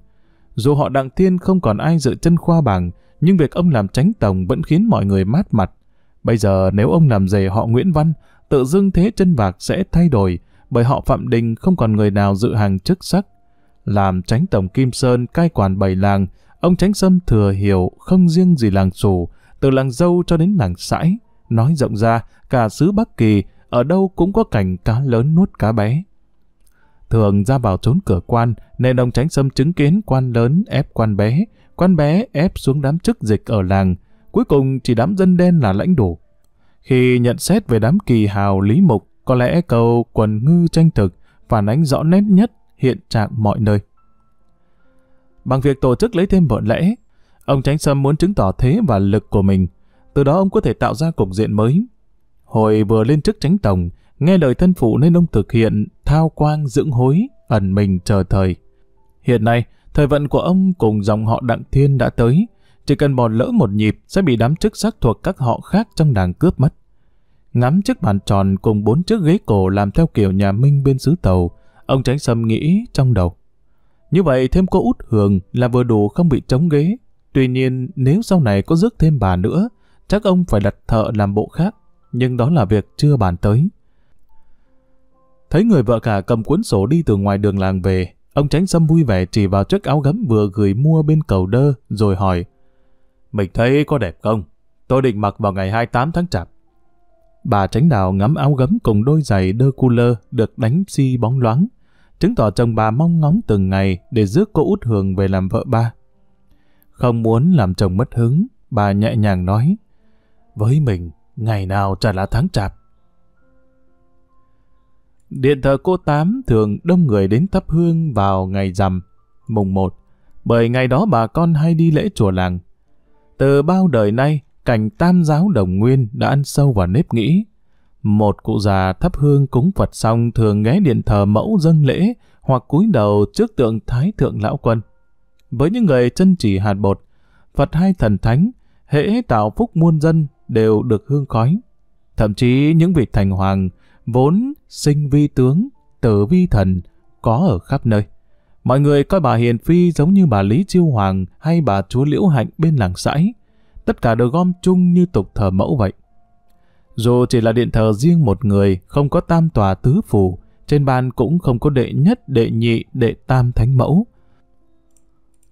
Dù họ Đặng Thiên không còn ai dự chân khoa bảng, nhưng việc ông làm tránh tổng vẫn khiến mọi người mát mặt. Bây giờ nếu ông làm rể họ Nguyễn Văn, tự dưng thế chân vạc sẽ thay đổi, bởi họ Phạm Đình không còn người nào dự hàng chức sắc làm tránh tổng Kim Sơn cai quản bảy làng, ông Tránh Sâm thừa hiểu không riêng gì làng sủ, từ làng dâu cho đến làng sãi. Nói rộng ra, cả xứ Bắc Kỳ, ở đâu cũng có cảnh cá lớn nuốt cá bé. Thường ra vào trốn cửa quan, nên ông Tránh Sâm chứng kiến quan lớn ép quan bé, quan bé ép xuống đám chức dịch ở làng, cuối cùng chỉ đám dân đen là lãnh đủ. Khi nhận xét về đám kỳ hào Lý Mục, có lẽ câu quần ngư tranh thực phản ánh rõ nét nhất hiện trạng mọi nơi. Bằng việc tổ chức lấy thêm vợ lễ, ông Tránh Sâm muốn chứng tỏ thế và lực của mình, từ đó ông có thể tạo ra cục diện mới. Hồi vừa lên chức tránh tổng, nghe lời thân phụ nên ông thực hiện thao quang dưỡng hối, ẩn mình chờ thời. Hiện nay, thời vận của ông cùng dòng họ Đặng Thiên đã tới, chỉ cần bỏ lỡ một nhịp sẽ bị đám chức sắc thuộc các họ khác trong đảng cướp mất. Ngắm chiếc bàn tròn cùng bốn chiếc ghế cổ làm theo kiểu nhà Minh bên xứ tàu, Ông Tránh Sâm nghĩ trong đầu. Như vậy thêm cô út hưởng là vừa đủ không bị trống ghế. Tuy nhiên nếu sau này có rước thêm bà nữa, chắc ông phải đặt thợ làm bộ khác. Nhưng đó là việc chưa bàn tới. Thấy người vợ cả cầm cuốn sổ đi từ ngoài đường làng về, ông Tránh Sâm vui vẻ chỉ vào chiếc áo gấm vừa gửi mua bên cầu đơ rồi hỏi Mình thấy có đẹp không? Tôi định mặc vào ngày 28 tháng chạp. Bà Tránh Đào ngắm áo gấm cùng đôi giày đơ cooler được đánh xi si bóng loáng chứng tỏ chồng bà mong ngóng từng ngày để rước cô út Hường về làm vợ ba. Không muốn làm chồng mất hứng, bà nhẹ nhàng nói, với mình, ngày nào chả là tháng chạp. Điện thờ cô Tám thường đông người đến thắp hương vào ngày rằm, mùng 1, bởi ngày đó bà con hay đi lễ chùa làng. Từ bao đời nay, cảnh tam giáo đồng nguyên đã ăn sâu vào nếp nghĩ một cụ già thắp hương cúng Phật xong thường ghé điện thờ mẫu dâng lễ hoặc cúi đầu trước tượng Thái Thượng Lão Quân. Với những người chân chỉ hạt bột, Phật hay thần thánh, hễ tạo phúc muôn dân đều được hương khói. Thậm chí những vị thành hoàng vốn sinh vi tướng, tử vi thần có ở khắp nơi. Mọi người coi bà Hiền Phi giống như bà Lý Chiêu Hoàng hay bà Chúa Liễu Hạnh bên làng sãi. Tất cả đều gom chung như tục thờ mẫu vậy. Dù chỉ là điện thờ riêng một người, không có tam tòa tứ phủ, trên bàn cũng không có đệ nhất, đệ nhị, đệ tam thánh mẫu.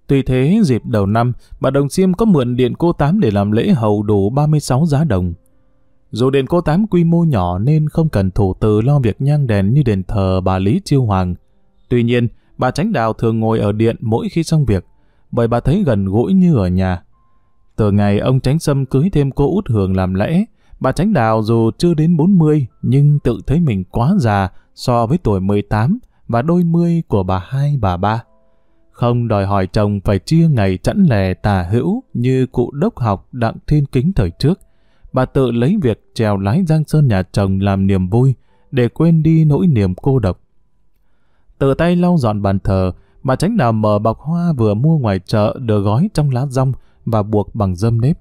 Tuy thế, dịp đầu năm, bà Đồng Xiêm có mượn điện cô Tám để làm lễ hầu đủ 36 giá đồng. Dù điện cô Tám quy mô nhỏ nên không cần thủ từ lo việc nhang đèn như đền thờ bà Lý Chiêu Hoàng. Tuy nhiên, bà Tránh Đào thường ngồi ở điện mỗi khi xong việc, bởi bà thấy gần gũi như ở nhà. Từ ngày ông Tránh Sâm cưới thêm cô Út Hường làm lễ, Bà Tránh Đào dù chưa đến 40 nhưng tự thấy mình quá già so với tuổi 18 và đôi mươi của bà hai bà ba. Không đòi hỏi chồng phải chia ngày chẵn lẻ tà hữu như cụ đốc học Đặng Thiên Kính thời trước. Bà tự lấy việc trèo lái giang sơn nhà chồng làm niềm vui để quên đi nỗi niềm cô độc. Tự tay lau dọn bàn thờ, bà Tránh Đào mở bọc hoa vừa mua ngoài chợ được gói trong lá rong và buộc bằng dâm nếp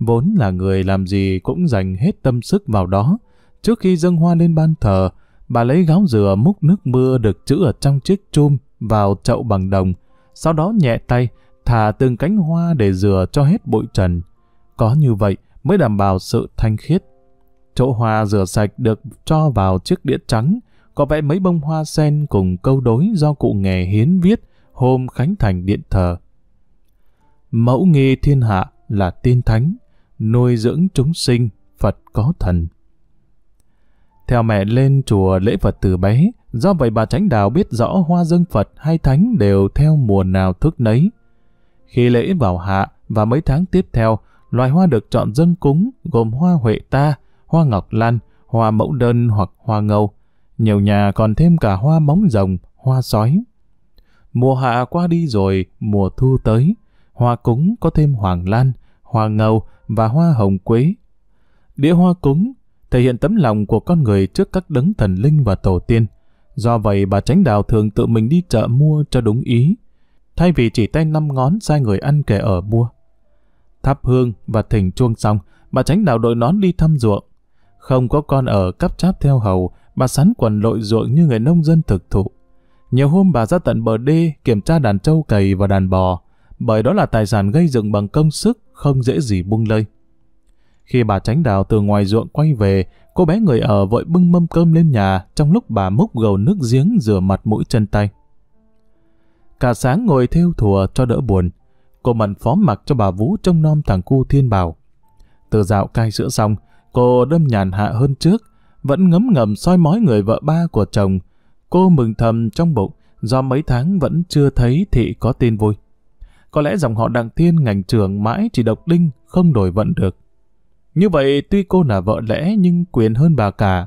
vốn là người làm gì cũng dành hết tâm sức vào đó. Trước khi dâng hoa lên ban thờ, bà lấy gáo dừa múc nước mưa được chữ ở trong chiếc chum vào chậu bằng đồng, sau đó nhẹ tay thả từng cánh hoa để rửa cho hết bụi trần. Có như vậy mới đảm bảo sự thanh khiết. Chỗ hoa rửa sạch được cho vào chiếc đĩa trắng, có vẽ mấy bông hoa sen cùng câu đối do cụ nghề hiến viết hôm khánh thành điện thờ. Mẫu nghi thiên hạ là tiên thánh, nuôi dưỡng chúng sinh, Phật có thần. Theo mẹ lên chùa lễ Phật từ bé, do vậy bà chánh Đào biết rõ hoa dân Phật hay thánh đều theo mùa nào thức nấy. Khi lễ vào hạ và mấy tháng tiếp theo, loài hoa được chọn dân cúng gồm hoa huệ ta, hoa ngọc lan, hoa mẫu đơn hoặc hoa ngâu. Nhiều nhà còn thêm cả hoa móng rồng, hoa sói. Mùa hạ qua đi rồi, mùa thu tới, hoa cúng có thêm hoàng lan, hoa ngâu và hoa hồng quế. Đĩa hoa cúng thể hiện tấm lòng của con người trước các đấng thần linh và tổ tiên. Do vậy bà chánh Đào thường tự mình đi chợ mua cho đúng ý, thay vì chỉ tay năm ngón sai người ăn kẻ ở mua. Thắp hương và thỉnh chuông xong, bà chánh Đào đội nón đi thăm ruộng. Không có con ở cắp cháp theo hầu, bà sắn quần lội ruộng như người nông dân thực thụ. Nhiều hôm bà ra tận bờ đê kiểm tra đàn trâu cầy và đàn bò, bởi đó là tài sản gây dựng bằng công sức, không dễ gì buông lơi. Khi bà tránh đào từ ngoài ruộng quay về, cô bé người ở vội bưng mâm cơm lên nhà trong lúc bà múc gầu nước giếng rửa mặt mũi chân tay. Cả sáng ngồi theo thùa cho đỡ buồn, cô mận phó mặc cho bà Vũ trông nom thằng cu thiên bảo. Từ dạo cai sữa xong, cô đâm nhàn hạ hơn trước, vẫn ngấm ngầm soi mói người vợ ba của chồng. Cô mừng thầm trong bụng do mấy tháng vẫn chưa thấy thị có tin vui. Có lẽ dòng họ đặng thiên ngành trường mãi chỉ độc đinh, không đổi vận được. Như vậy tuy cô là vợ lẽ nhưng quyền hơn bà cả.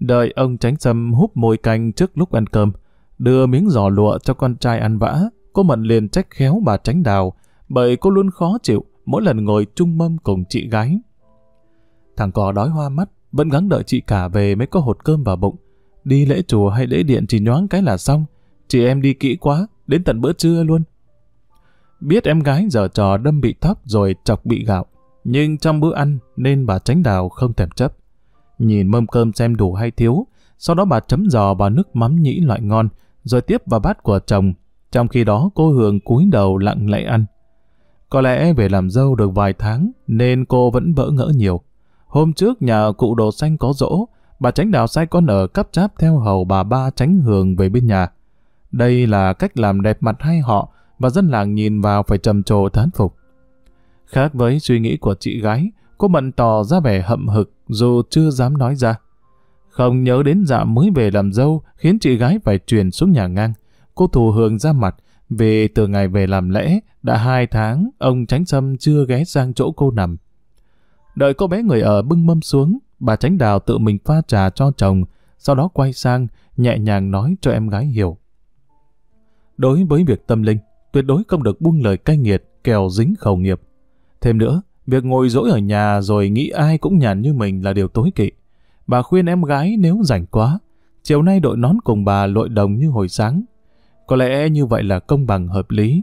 Đợi ông tránh sâm húp môi canh trước lúc ăn cơm, đưa miếng giò lụa cho con trai ăn vã, cô Mận liền trách khéo bà tránh đào, bởi cô luôn khó chịu mỗi lần ngồi chung mâm cùng chị gái. Thằng cò đói hoa mắt, vẫn gắng đợi chị cả về mới có hột cơm vào bụng. Đi lễ chùa hay lễ điện chỉ nhoáng cái là xong. Chị em đi kỹ quá, đến tận bữa trưa luôn, Biết em gái giờ trò đâm bị tóc rồi chọc bị gạo, nhưng trong bữa ăn nên bà tránh đào không thèm chấp. Nhìn mâm cơm xem đủ hay thiếu, sau đó bà chấm giò vào nước mắm nhĩ loại ngon, rồi tiếp vào bát của chồng, trong khi đó cô Hường cúi đầu lặng lẽ ăn. Có lẽ về làm dâu được vài tháng nên cô vẫn bỡ ngỡ nhiều. Hôm trước nhà cụ đồ xanh có rỗ, bà tránh đào sai con ở cắp cháp theo hầu bà ba tránh Hường về bên nhà. Đây là cách làm đẹp mặt hai họ, và dân làng nhìn vào phải trầm trồ thán phục. Khác với suy nghĩ của chị gái, cô mận tỏ ra vẻ hậm hực dù chưa dám nói ra. Không nhớ đến dạ mới về làm dâu khiến chị gái phải chuyển xuống nhà ngang. Cô thù hưởng ra mặt vì từ ngày về làm lễ đã hai tháng ông Tránh Sâm chưa ghé sang chỗ cô nằm. Đợi cô bé người ở bưng mâm xuống, bà Tránh Đào tự mình pha trà cho chồng, sau đó quay sang nhẹ nhàng nói cho em gái hiểu. Đối với việc tâm linh, tuyệt đối không được buông lời cay nghiệt, kèo dính khẩu nghiệp. Thêm nữa, việc ngồi dỗi ở nhà rồi nghĩ ai cũng nhàn như mình là điều tối kỵ. Bà khuyên em gái nếu rảnh quá, chiều nay đội nón cùng bà lội đồng như hồi sáng. Có lẽ như vậy là công bằng hợp lý.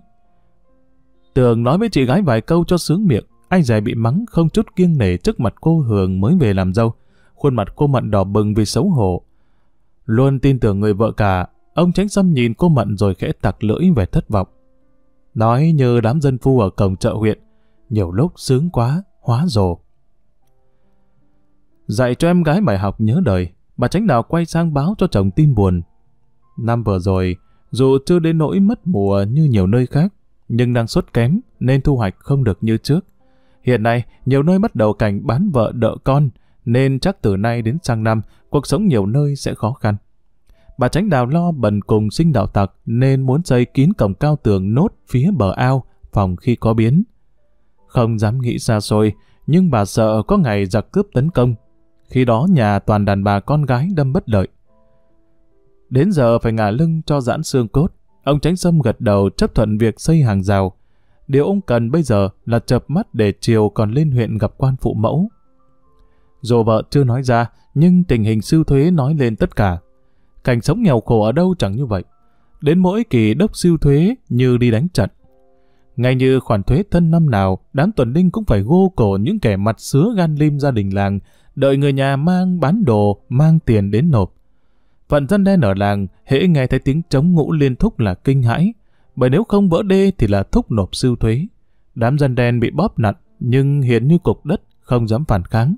Tường nói với chị gái vài câu cho sướng miệng, anh dài bị mắng không chút kiêng nể trước mặt cô Hường mới về làm dâu. Khuôn mặt cô Mận đỏ bừng vì xấu hổ. Luôn tin tưởng người vợ cả, ông Tránh Sâm nhìn cô Mận rồi khẽ tặc lưỡi vẻ thất vọng nói như đám dân phu ở cổng chợ huyện, nhiều lúc sướng quá, hóa rồ. Dạy cho em gái bài học nhớ đời, bà tránh đào quay sang báo cho chồng tin buồn. Năm vừa rồi, dù chưa đến nỗi mất mùa như nhiều nơi khác, nhưng năng suất kém nên thu hoạch không được như trước. Hiện nay, nhiều nơi bắt đầu cảnh bán vợ đợ con, nên chắc từ nay đến sang năm, cuộc sống nhiều nơi sẽ khó khăn bà Tránh Đào lo bần cùng sinh đạo tặc nên muốn xây kín cổng cao tường nốt phía bờ ao phòng khi có biến. Không dám nghĩ xa xôi, nhưng bà sợ có ngày giặc cướp tấn công. Khi đó nhà toàn đàn bà con gái đâm bất lợi. Đến giờ phải ngả lưng cho giãn xương cốt, ông Tránh Sâm gật đầu chấp thuận việc xây hàng rào. Điều ông cần bây giờ là chập mắt để chiều còn lên huyện gặp quan phụ mẫu. Dù vợ chưa nói ra, nhưng tình hình siêu thuế nói lên tất cả. Cảnh sống nghèo khổ ở đâu chẳng như vậy. Đến mỗi kỳ đốc siêu thuế như đi đánh trận. Ngay như khoản thuế thân năm nào, đám tuần linh cũng phải gô cổ những kẻ mặt sứa gan lim gia đình làng, đợi người nhà mang bán đồ, mang tiền đến nộp. Phần dân đen ở làng, hễ nghe thấy tiếng chống ngũ liên thúc là kinh hãi, bởi nếu không vỡ đê thì là thúc nộp siêu thuế. Đám dân đen bị bóp nặn, nhưng hiện như cục đất, không dám phản kháng.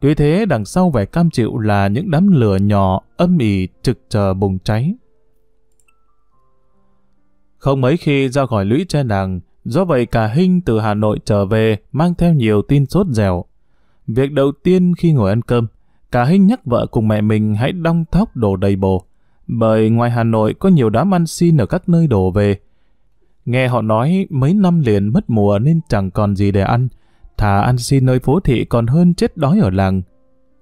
Tuy thế đằng sau vẻ cam chịu là những đám lửa nhỏ âm ỉ trực chờ bùng cháy. Không mấy khi ra khỏi lũy tre nàng, do vậy cả Hinh từ Hà Nội trở về mang theo nhiều tin sốt dẻo. Việc đầu tiên khi ngồi ăn cơm, cả Hinh nhắc vợ cùng mẹ mình hãy đong thóc đồ đầy bồ, bởi ngoài Hà Nội có nhiều đám ăn xin ở các nơi đổ về. Nghe họ nói mấy năm liền mất mùa nên chẳng còn gì để ăn, thà ăn xin nơi phố thị còn hơn chết đói ở làng.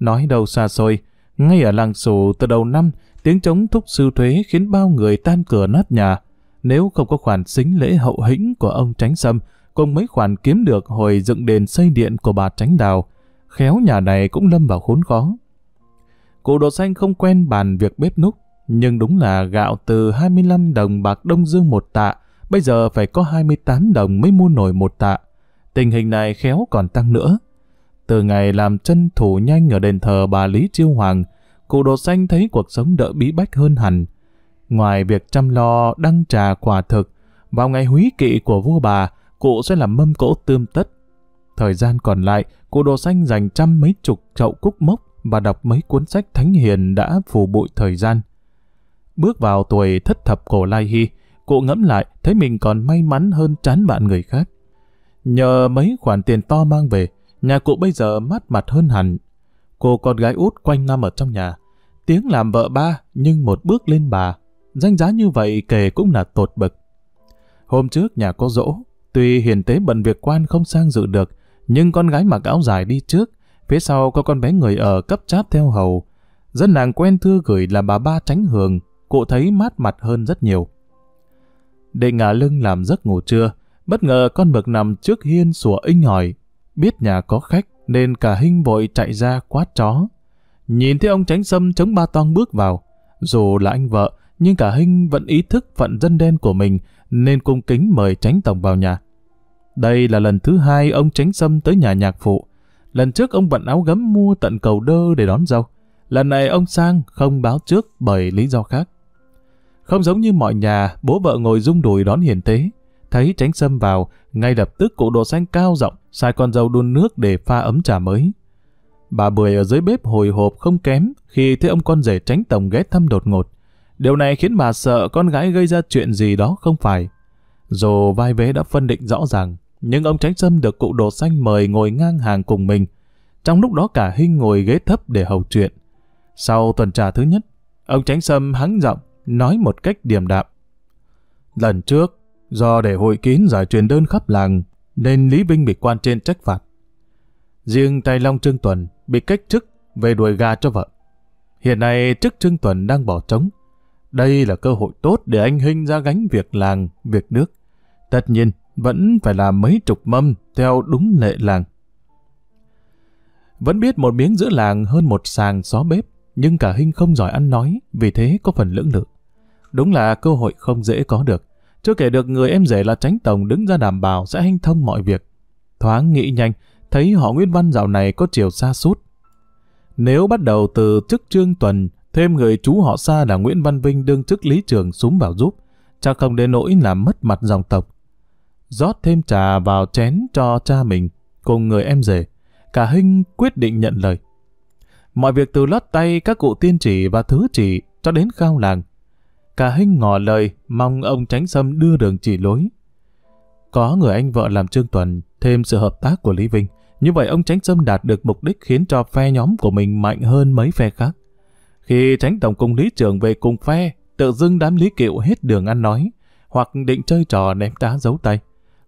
Nói đâu xa xôi, ngay ở làng sù từ đầu năm, tiếng trống thúc sư thuế khiến bao người tan cửa nát nhà. Nếu không có khoản xính lễ hậu hĩnh của ông Tránh Sâm, cùng mấy khoản kiếm được hồi dựng đền xây điện của bà Tránh Đào, khéo nhà này cũng lâm vào khốn khó. Cụ đồ xanh không quen bàn việc bếp núc, nhưng đúng là gạo từ 25 đồng bạc Đông Dương một tạ, bây giờ phải có 28 đồng mới mua nổi một tạ. Tình hình này khéo còn tăng nữa. Từ ngày làm chân thủ nhanh ở đền thờ bà Lý Chiêu Hoàng, cụ đồ xanh thấy cuộc sống đỡ bí bách hơn hẳn. Ngoài việc chăm lo đăng trà quả thực, vào ngày húy kỵ của vua bà, cụ sẽ làm mâm cỗ tươm tất. Thời gian còn lại, cụ đồ xanh dành trăm mấy chục chậu cúc mốc và đọc mấy cuốn sách thánh hiền đã phù bụi thời gian. Bước vào tuổi thất thập cổ Lai Hy, cụ ngẫm lại thấy mình còn may mắn hơn chán bạn người khác. Nhờ mấy khoản tiền to mang về, nhà cụ bây giờ mát mặt hơn hẳn. Cô con gái út quanh năm ở trong nhà, tiếng làm vợ ba nhưng một bước lên bà. Danh giá như vậy kể cũng là tột bực. Hôm trước nhà có dỗ, tuy hiền tế bận việc quan không sang dự được, nhưng con gái mặc áo dài đi trước, phía sau có con bé người ở cấp cháp theo hầu. Dân nàng quen thưa gửi là bà ba tránh hường, cụ thấy mát mặt hơn rất nhiều. Để ngả lưng làm giấc ngủ trưa, Bất ngờ con mực nằm trước hiên sủa inh hỏi. Biết nhà có khách nên cả hinh vội chạy ra quát chó. Nhìn thấy ông tránh sâm chống ba toan bước vào. Dù là anh vợ, nhưng cả hinh vẫn ý thức phận dân đen của mình nên cung kính mời tránh tổng vào nhà. Đây là lần thứ hai ông tránh sâm tới nhà nhạc phụ. Lần trước ông bận áo gấm mua tận cầu đơ để đón dâu. Lần này ông sang không báo trước bởi lý do khác. Không giống như mọi nhà, bố vợ ngồi rung đùi đón hiền tế. Thấy tránh sâm vào, ngay lập tức cụ đồ xanh cao rộng xài con dâu đun nước để pha ấm trà mới. Bà Bưởi ở dưới bếp hồi hộp không kém khi thấy ông con rể tránh tổng ghé thăm đột ngột. Điều này khiến bà sợ con gái gây ra chuyện gì đó không phải. Dù vai vế đã phân định rõ ràng, nhưng ông tránh sâm được cụ đồ xanh mời ngồi ngang hàng cùng mình. Trong lúc đó cả Hinh ngồi ghế thấp để hầu chuyện. Sau tuần trà thứ nhất, ông tránh sâm hắng giọng nói một cách điềm đạm. Lần trước, Do để hội kín giải truyền đơn khắp làng, nên Lý Vinh bị quan trên trách phạt. Riêng tay Long Trương Tuần bị cách chức về đuổi gà cho vợ. Hiện nay chức Trương Tuần đang bỏ trống. Đây là cơ hội tốt để anh Hinh ra gánh việc làng, việc nước. Tất nhiên, vẫn phải làm mấy chục mâm theo đúng lệ làng. Vẫn biết một miếng giữa làng hơn một sàng xó bếp, nhưng cả Hinh không giỏi ăn nói, vì thế có phần lưỡng lự. Đúng là cơ hội không dễ có được. Chưa kể được người em rể là tránh tổng đứng ra đảm bảo sẽ hanh thông mọi việc. Thoáng nghĩ nhanh, thấy họ Nguyễn Văn dạo này có chiều xa sút Nếu bắt đầu từ chức trương tuần, thêm người chú họ xa là Nguyễn Văn Vinh đương chức lý trường súng vào giúp, chắc không đến nỗi làm mất mặt dòng tộc. Rót thêm trà vào chén cho cha mình, cùng người em rể, cả Hinh quyết định nhận lời. Mọi việc từ lót tay các cụ tiên chỉ và thứ chỉ cho đến khao làng, cả hinh ngỏ lời mong ông Tránh Sâm đưa đường chỉ lối. Có người anh vợ làm Trương Tuần, thêm sự hợp tác của Lý Vinh, như vậy ông Tránh Sâm đạt được mục đích khiến cho phe nhóm của mình mạnh hơn mấy phe khác. Khi Tránh Tổng Cung Lý trưởng về cùng phe, tự dưng đám Lý Kiệu hết đường ăn nói, hoặc định chơi trò ném đá giấu tay.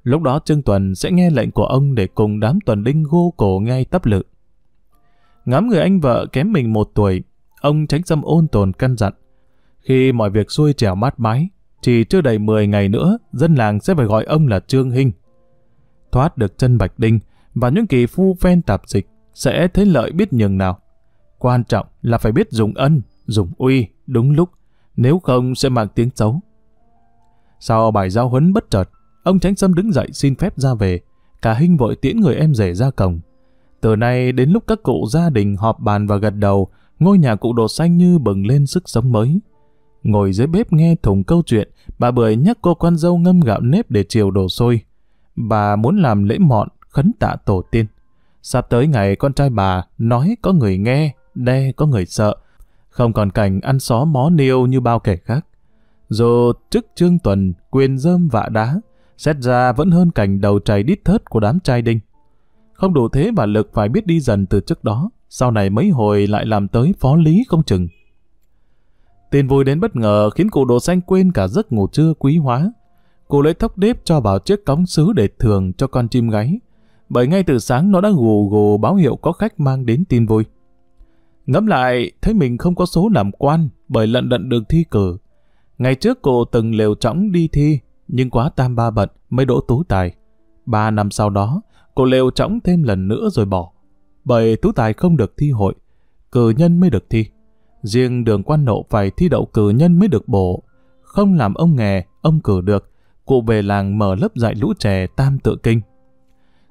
Lúc đó Trương Tuần sẽ nghe lệnh của ông để cùng đám Tuần Đinh gô cổ ngay tấp lự. Ngắm người anh vợ kém mình một tuổi, ông Tránh Sâm ôn tồn căn dặn. Khi mọi việc xuôi trèo mát mái, chỉ chưa đầy 10 ngày nữa, dân làng sẽ phải gọi ông là Trương Hinh. Thoát được chân Bạch Đinh và những kỳ phu ven tạp dịch sẽ thấy lợi biết nhường nào. Quan trọng là phải biết dùng ân, dùng uy, đúng lúc, nếu không sẽ mang tiếng xấu. Sau bài giao huấn bất chợt, ông Tránh Sâm đứng dậy xin phép ra về. Cả Hinh vội tiễn người em rể ra cổng. Từ nay đến lúc các cụ gia đình họp bàn và gật đầu, ngôi nhà cụ đồ xanh như bừng lên sức sống mới. Ngồi dưới bếp nghe Thùng câu chuyện, bà Bưởi nhắc cô con dâu ngâm gạo nếp để chiều đổ sôi. Bà muốn làm lễ mọn, khấn tạ tổ tiên. Sắp tới ngày con trai bà nói có người nghe, đe có người sợ. Không còn cảnh ăn xó mó niêu như bao kẻ khác. Dù trước trương tuần, quyền dơm vạ đá, xét ra vẫn hơn cảnh đầu chày đít thớt của đám trai đinh. Không đủ thế bà Lực phải biết đi dần từ trước đó, sau này mấy hồi lại làm tới phó lý không chừng. Tin vui đến bất ngờ khiến cụ đồ xanh quên cả giấc ngủ trưa quý hóa. Cụ lấy thóc đếp cho vào chiếc cống sứ để thường cho con chim gáy. Bởi ngay từ sáng nó đã gù gù báo hiệu có khách mang đến tin vui. Ngẫm lại, thấy mình không có số làm quan bởi lận đận đường thi cử. Ngày trước cụ từng lều trõng đi thi, nhưng quá tam ba bận mới đỗ tú tài. Ba năm sau đó, cụ lều trõng thêm lần nữa rồi bỏ. Bởi tú tài không được thi hội, cử nhân mới được thi. Riêng đường quan nộ phải thi đậu cử nhân mới được bổ. Không làm ông nghề, ông cử được. Cụ về làng mở lớp dạy lũ trẻ tam tự kinh.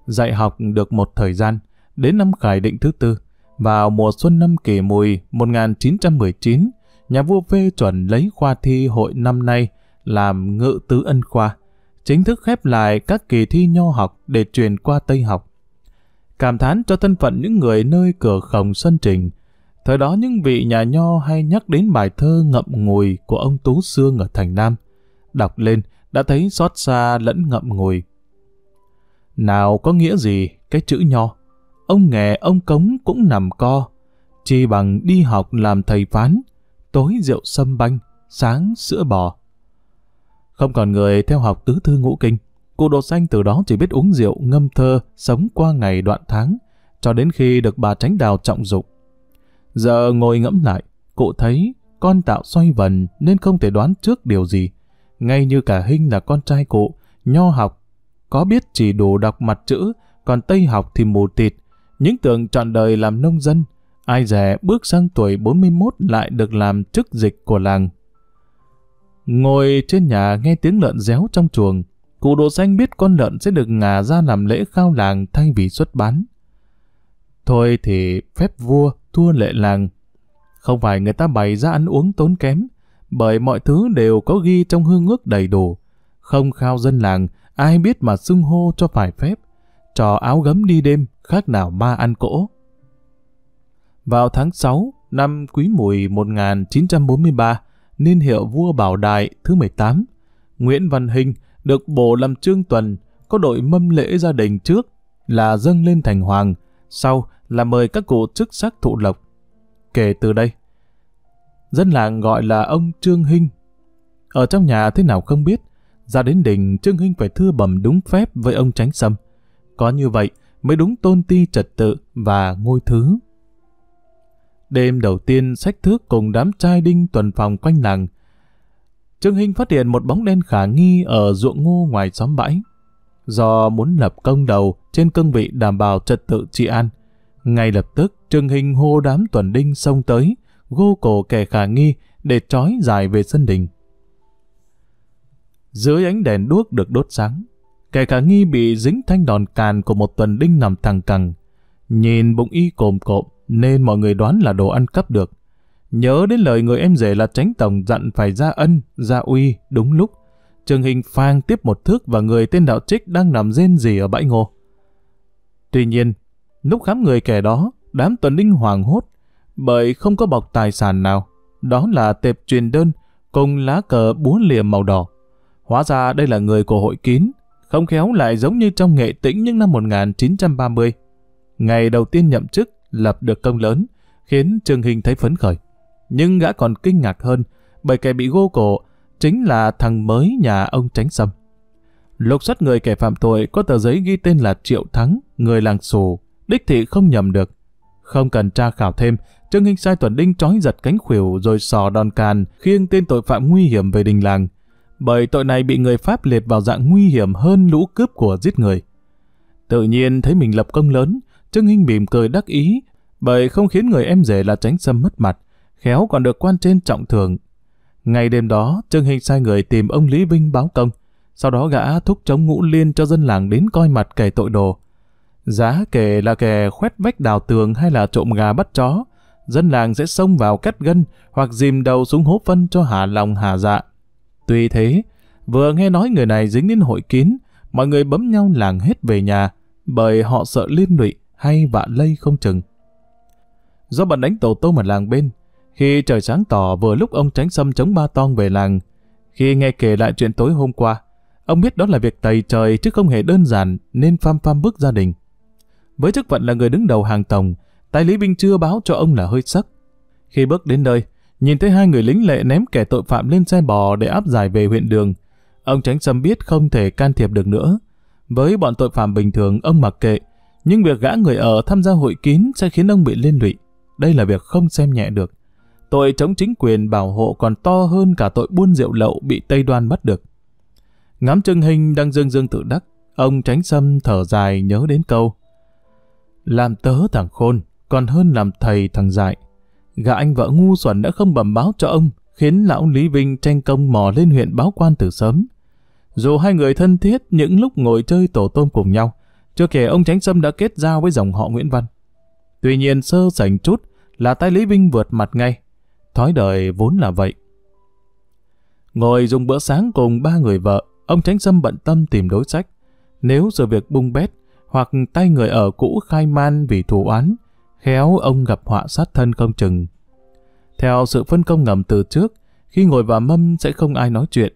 Dạy học được một thời gian, đến năm khải định thứ tư, vào mùa xuân năm kỷ mùi 1919, nhà vua phê chuẩn lấy khoa thi hội năm nay làm ngự tứ ân khoa, chính thức khép lại các kỳ thi nho học để truyền qua Tây học. Cảm thán cho thân phận những người nơi cửa khổng sân trình, Thời đó những vị nhà nho hay nhắc đến bài thơ ngậm ngùi của ông Tú Sương ở Thành Nam. Đọc lên đã thấy xót xa lẫn ngậm ngùi. Nào có nghĩa gì cái chữ nho? Ông nghè ông cống cũng nằm co. Chỉ bằng đi học làm thầy phán, tối rượu sâm banh, sáng sữa bò. Không còn người theo học tứ thư ngũ kinh. Cụ đồ xanh từ đó chỉ biết uống rượu, ngâm thơ, sống qua ngày đoạn tháng, cho đến khi được bà tránh đào trọng dụng Giờ ngồi ngẫm lại, cụ thấy con tạo xoay vần nên không thể đoán trước điều gì. Ngay như cả Hinh là con trai cụ, nho học, có biết chỉ đủ đọc mặt chữ, còn Tây học thì mù tịt. Những tưởng trọn đời làm nông dân, ai dè bước sang tuổi 41 lại được làm chức dịch của làng. Ngồi trên nhà nghe tiếng lợn réo trong chuồng, cụ đồ xanh biết con lợn sẽ được ngà ra làm lễ khao làng thay vì xuất bán. Thôi thì phép vua, thua lệ làng. Không phải người ta bày ra ăn uống tốn kém, bởi mọi thứ đều có ghi trong hương ước đầy đủ. Không khao dân làng, ai biết mà xưng hô cho phải phép. Trò áo gấm đi đêm, khác nào ma ăn cỗ. Vào tháng 6, năm Quý Mùi 1943, niên hiệu vua Bảo Đại thứ 18, Nguyễn Văn Hình được bổ làm trương tuần, có đội mâm lễ gia đình trước là dâng lên thành hoàng, sau là mời các cụ chức sắc thụ lộc. Kể từ đây, dân làng gọi là ông Trương Hinh. Ở trong nhà thế nào không biết, ra đến đỉnh Trương Hinh phải thưa bẩm đúng phép với ông Tránh Sâm. Có như vậy mới đúng tôn ti trật tự và ngôi thứ. Đêm đầu tiên sách thước cùng đám trai đinh tuần phòng quanh làng. Trương Hinh phát hiện một bóng đen khả nghi ở ruộng ngô ngoài xóm bãi. Do muốn lập công đầu trên cương vị đảm bảo trật tự trị an, ngay lập tức, Trương Hình hô đám tuần đinh xông tới, gô cổ kẻ khả nghi để trói dài về sân đình. Dưới ánh đèn đuốc được đốt sáng, kẻ khả nghi bị dính thanh đòn càn của một tuần đinh nằm thẳng cẳng. Nhìn bụng y cồm cộm nên mọi người đoán là đồ ăn cắp được. Nhớ đến lời người em rể là tránh tổng dặn phải ra ân, ra uy, đúng lúc. Trường hình phang tiếp một thước và người tên đạo trích đang nằm rên rỉ ở bãi ngô. Tuy nhiên, Lúc khám người kẻ đó, đám tuần linh hoàng hốt, bởi không có bọc tài sản nào. Đó là tệp truyền đơn cùng lá cờ búa liềm màu đỏ. Hóa ra đây là người của hội kín, không khéo lại giống như trong nghệ tĩnh những năm 1930. Ngày đầu tiên nhậm chức, lập được công lớn, khiến Trương Hình thấy phấn khởi. Nhưng gã còn kinh ngạc hơn, bởi kẻ bị gô cổ chính là thằng mới nhà ông Tránh Sâm. Lục xuất người kẻ phạm tội có tờ giấy ghi tên là Triệu Thắng, người làng Sù, Đích thị không nhầm được. Không cần tra khảo thêm, Trương Hinh sai Tuần Đinh trói giật cánh khuỷu rồi sò đòn càn, khiêng tên tội phạm nguy hiểm về đình làng. Bởi tội này bị người Pháp liệt vào dạng nguy hiểm hơn lũ cướp của giết người. Tự nhiên thấy mình lập công lớn, Trương Hinh mỉm cười đắc ý, bởi không khiến người em rể là tránh sâm mất mặt, khéo còn được quan trên trọng thường. Ngày đêm đó, Trương Hinh sai người tìm ông Lý Vinh báo công, sau đó gã thúc chống ngũ liên cho dân làng đến coi mặt kẻ tội đồ. Giá kể là kẻ khoét vách đào tường hay là trộm gà bắt chó, dân làng sẽ xông vào cắt gân hoặc dìm đầu xuống hố phân cho hà lòng hà dạ. Tuy thế, vừa nghe nói người này dính đến hội kín, mọi người bấm nhau làng hết về nhà, bởi họ sợ liên lụy hay vạ lây không chừng. Do bận đánh tổ tôm ở làng bên, khi trời sáng tỏ vừa lúc ông tránh xâm chống ba tong về làng, khi nghe kể lại chuyện tối hôm qua, ông biết đó là việc tày trời chứ không hề đơn giản nên pham pham bước gia đình. Với chức phận là người đứng đầu hàng tổng, tài Lý Binh chưa báo cho ông là hơi sắc. Khi bước đến nơi, nhìn thấy hai người lính lệ ném kẻ tội phạm lên xe bò để áp giải về huyện đường. Ông Tránh Sâm biết không thể can thiệp được nữa. Với bọn tội phạm bình thường, ông mặc kệ. Nhưng việc gã người ở tham gia hội kín sẽ khiến ông bị liên lụy. Đây là việc không xem nhẹ được. Tội chống chính quyền bảo hộ còn to hơn cả tội buôn rượu lậu bị Tây Đoan bắt được. Ngắm chân hình đang dương dương tự đắc, ông Tránh Sâm thở dài nhớ đến câu làm tớ thằng khôn, còn hơn làm thầy thằng dại. Gã anh vợ ngu xuẩn đã không bẩm báo cho ông, khiến lão Lý Vinh tranh công mò lên huyện báo quan từ sớm. Dù hai người thân thiết những lúc ngồi chơi tổ tôm cùng nhau, chưa kể ông Tránh Sâm đã kết giao với dòng họ Nguyễn Văn. Tuy nhiên sơ sảnh chút là tay Lý Vinh vượt mặt ngay. Thói đời vốn là vậy. Ngồi dùng bữa sáng cùng ba người vợ, ông Tránh Sâm bận tâm tìm đối sách. Nếu sự việc bung bét, hoặc tay người ở cũ khai man vì thù oán, khéo ông gặp họa sát thân không chừng. Theo sự phân công ngầm từ trước, khi ngồi vào mâm sẽ không ai nói chuyện.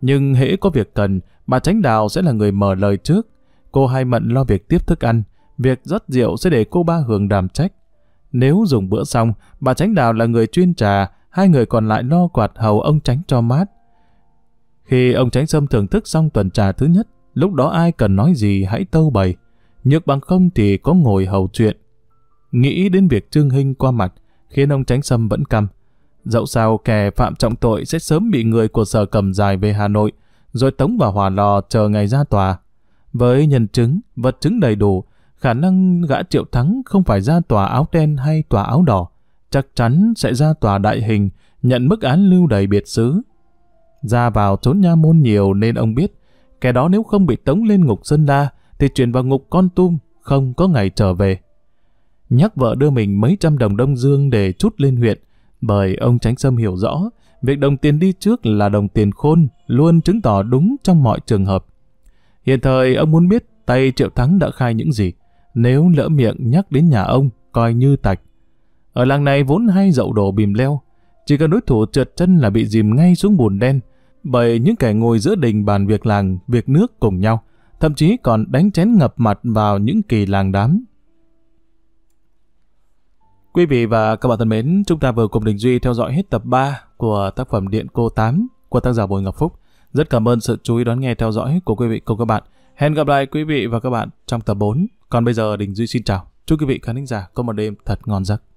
Nhưng hễ có việc cần, bà Tránh Đào sẽ là người mở lời trước. Cô Hai Mận lo việc tiếp thức ăn, việc rót rượu sẽ để cô ba Hường đảm trách. Nếu dùng bữa xong, bà Tránh Đào là người chuyên trà, hai người còn lại lo quạt hầu ông Tránh cho mát. Khi ông Tránh Sâm thưởng thức xong tuần trà thứ nhất, lúc đó ai cần nói gì hãy tâu bày nhược bằng không thì có ngồi hầu chuyện. Nghĩ đến việc trương hình qua mặt, khiến ông tránh sâm vẫn căm. Dẫu sao kẻ phạm trọng tội sẽ sớm bị người của sở cầm dài về Hà Nội, rồi tống vào hòa lò chờ ngày ra tòa. Với nhân chứng, vật chứng đầy đủ, khả năng gã triệu thắng không phải ra tòa áo đen hay tòa áo đỏ, chắc chắn sẽ ra tòa đại hình, nhận mức án lưu đầy biệt xứ. Ra vào trốn nha môn nhiều nên ông biết, kẻ đó nếu không bị tống lên ngục dân la, thì chuyển vào ngục con tum, không có ngày trở về. Nhắc vợ đưa mình mấy trăm đồng đông dương để chút lên huyện, bởi ông Tránh Sâm hiểu rõ, việc đồng tiền đi trước là đồng tiền khôn, luôn chứng tỏ đúng trong mọi trường hợp. Hiện thời ông muốn biết tay Triệu Thắng đã khai những gì, nếu lỡ miệng nhắc đến nhà ông, coi như tạch. Ở làng này vốn hay dậu đổ bìm leo, chỉ cần đối thủ trượt chân là bị dìm ngay xuống bùn đen, bởi những kẻ ngồi giữa đình bàn việc làng, việc nước cùng nhau, thậm chí còn đánh chén ngập mặt vào những kỳ làng đám. Quý vị và các bạn thân mến, chúng ta vừa cùng Đình Duy theo dõi hết tập 3 của tác phẩm Điện Cô 8 của tác giả Bùi Ngọc Phúc. Rất cảm ơn sự chú ý đón nghe theo dõi của quý vị cùng các bạn. Hẹn gặp lại quý vị và các bạn trong tập 4. Còn bây giờ Đình Duy xin chào. Chúc quý vị khán giả có một đêm thật ngon giấc.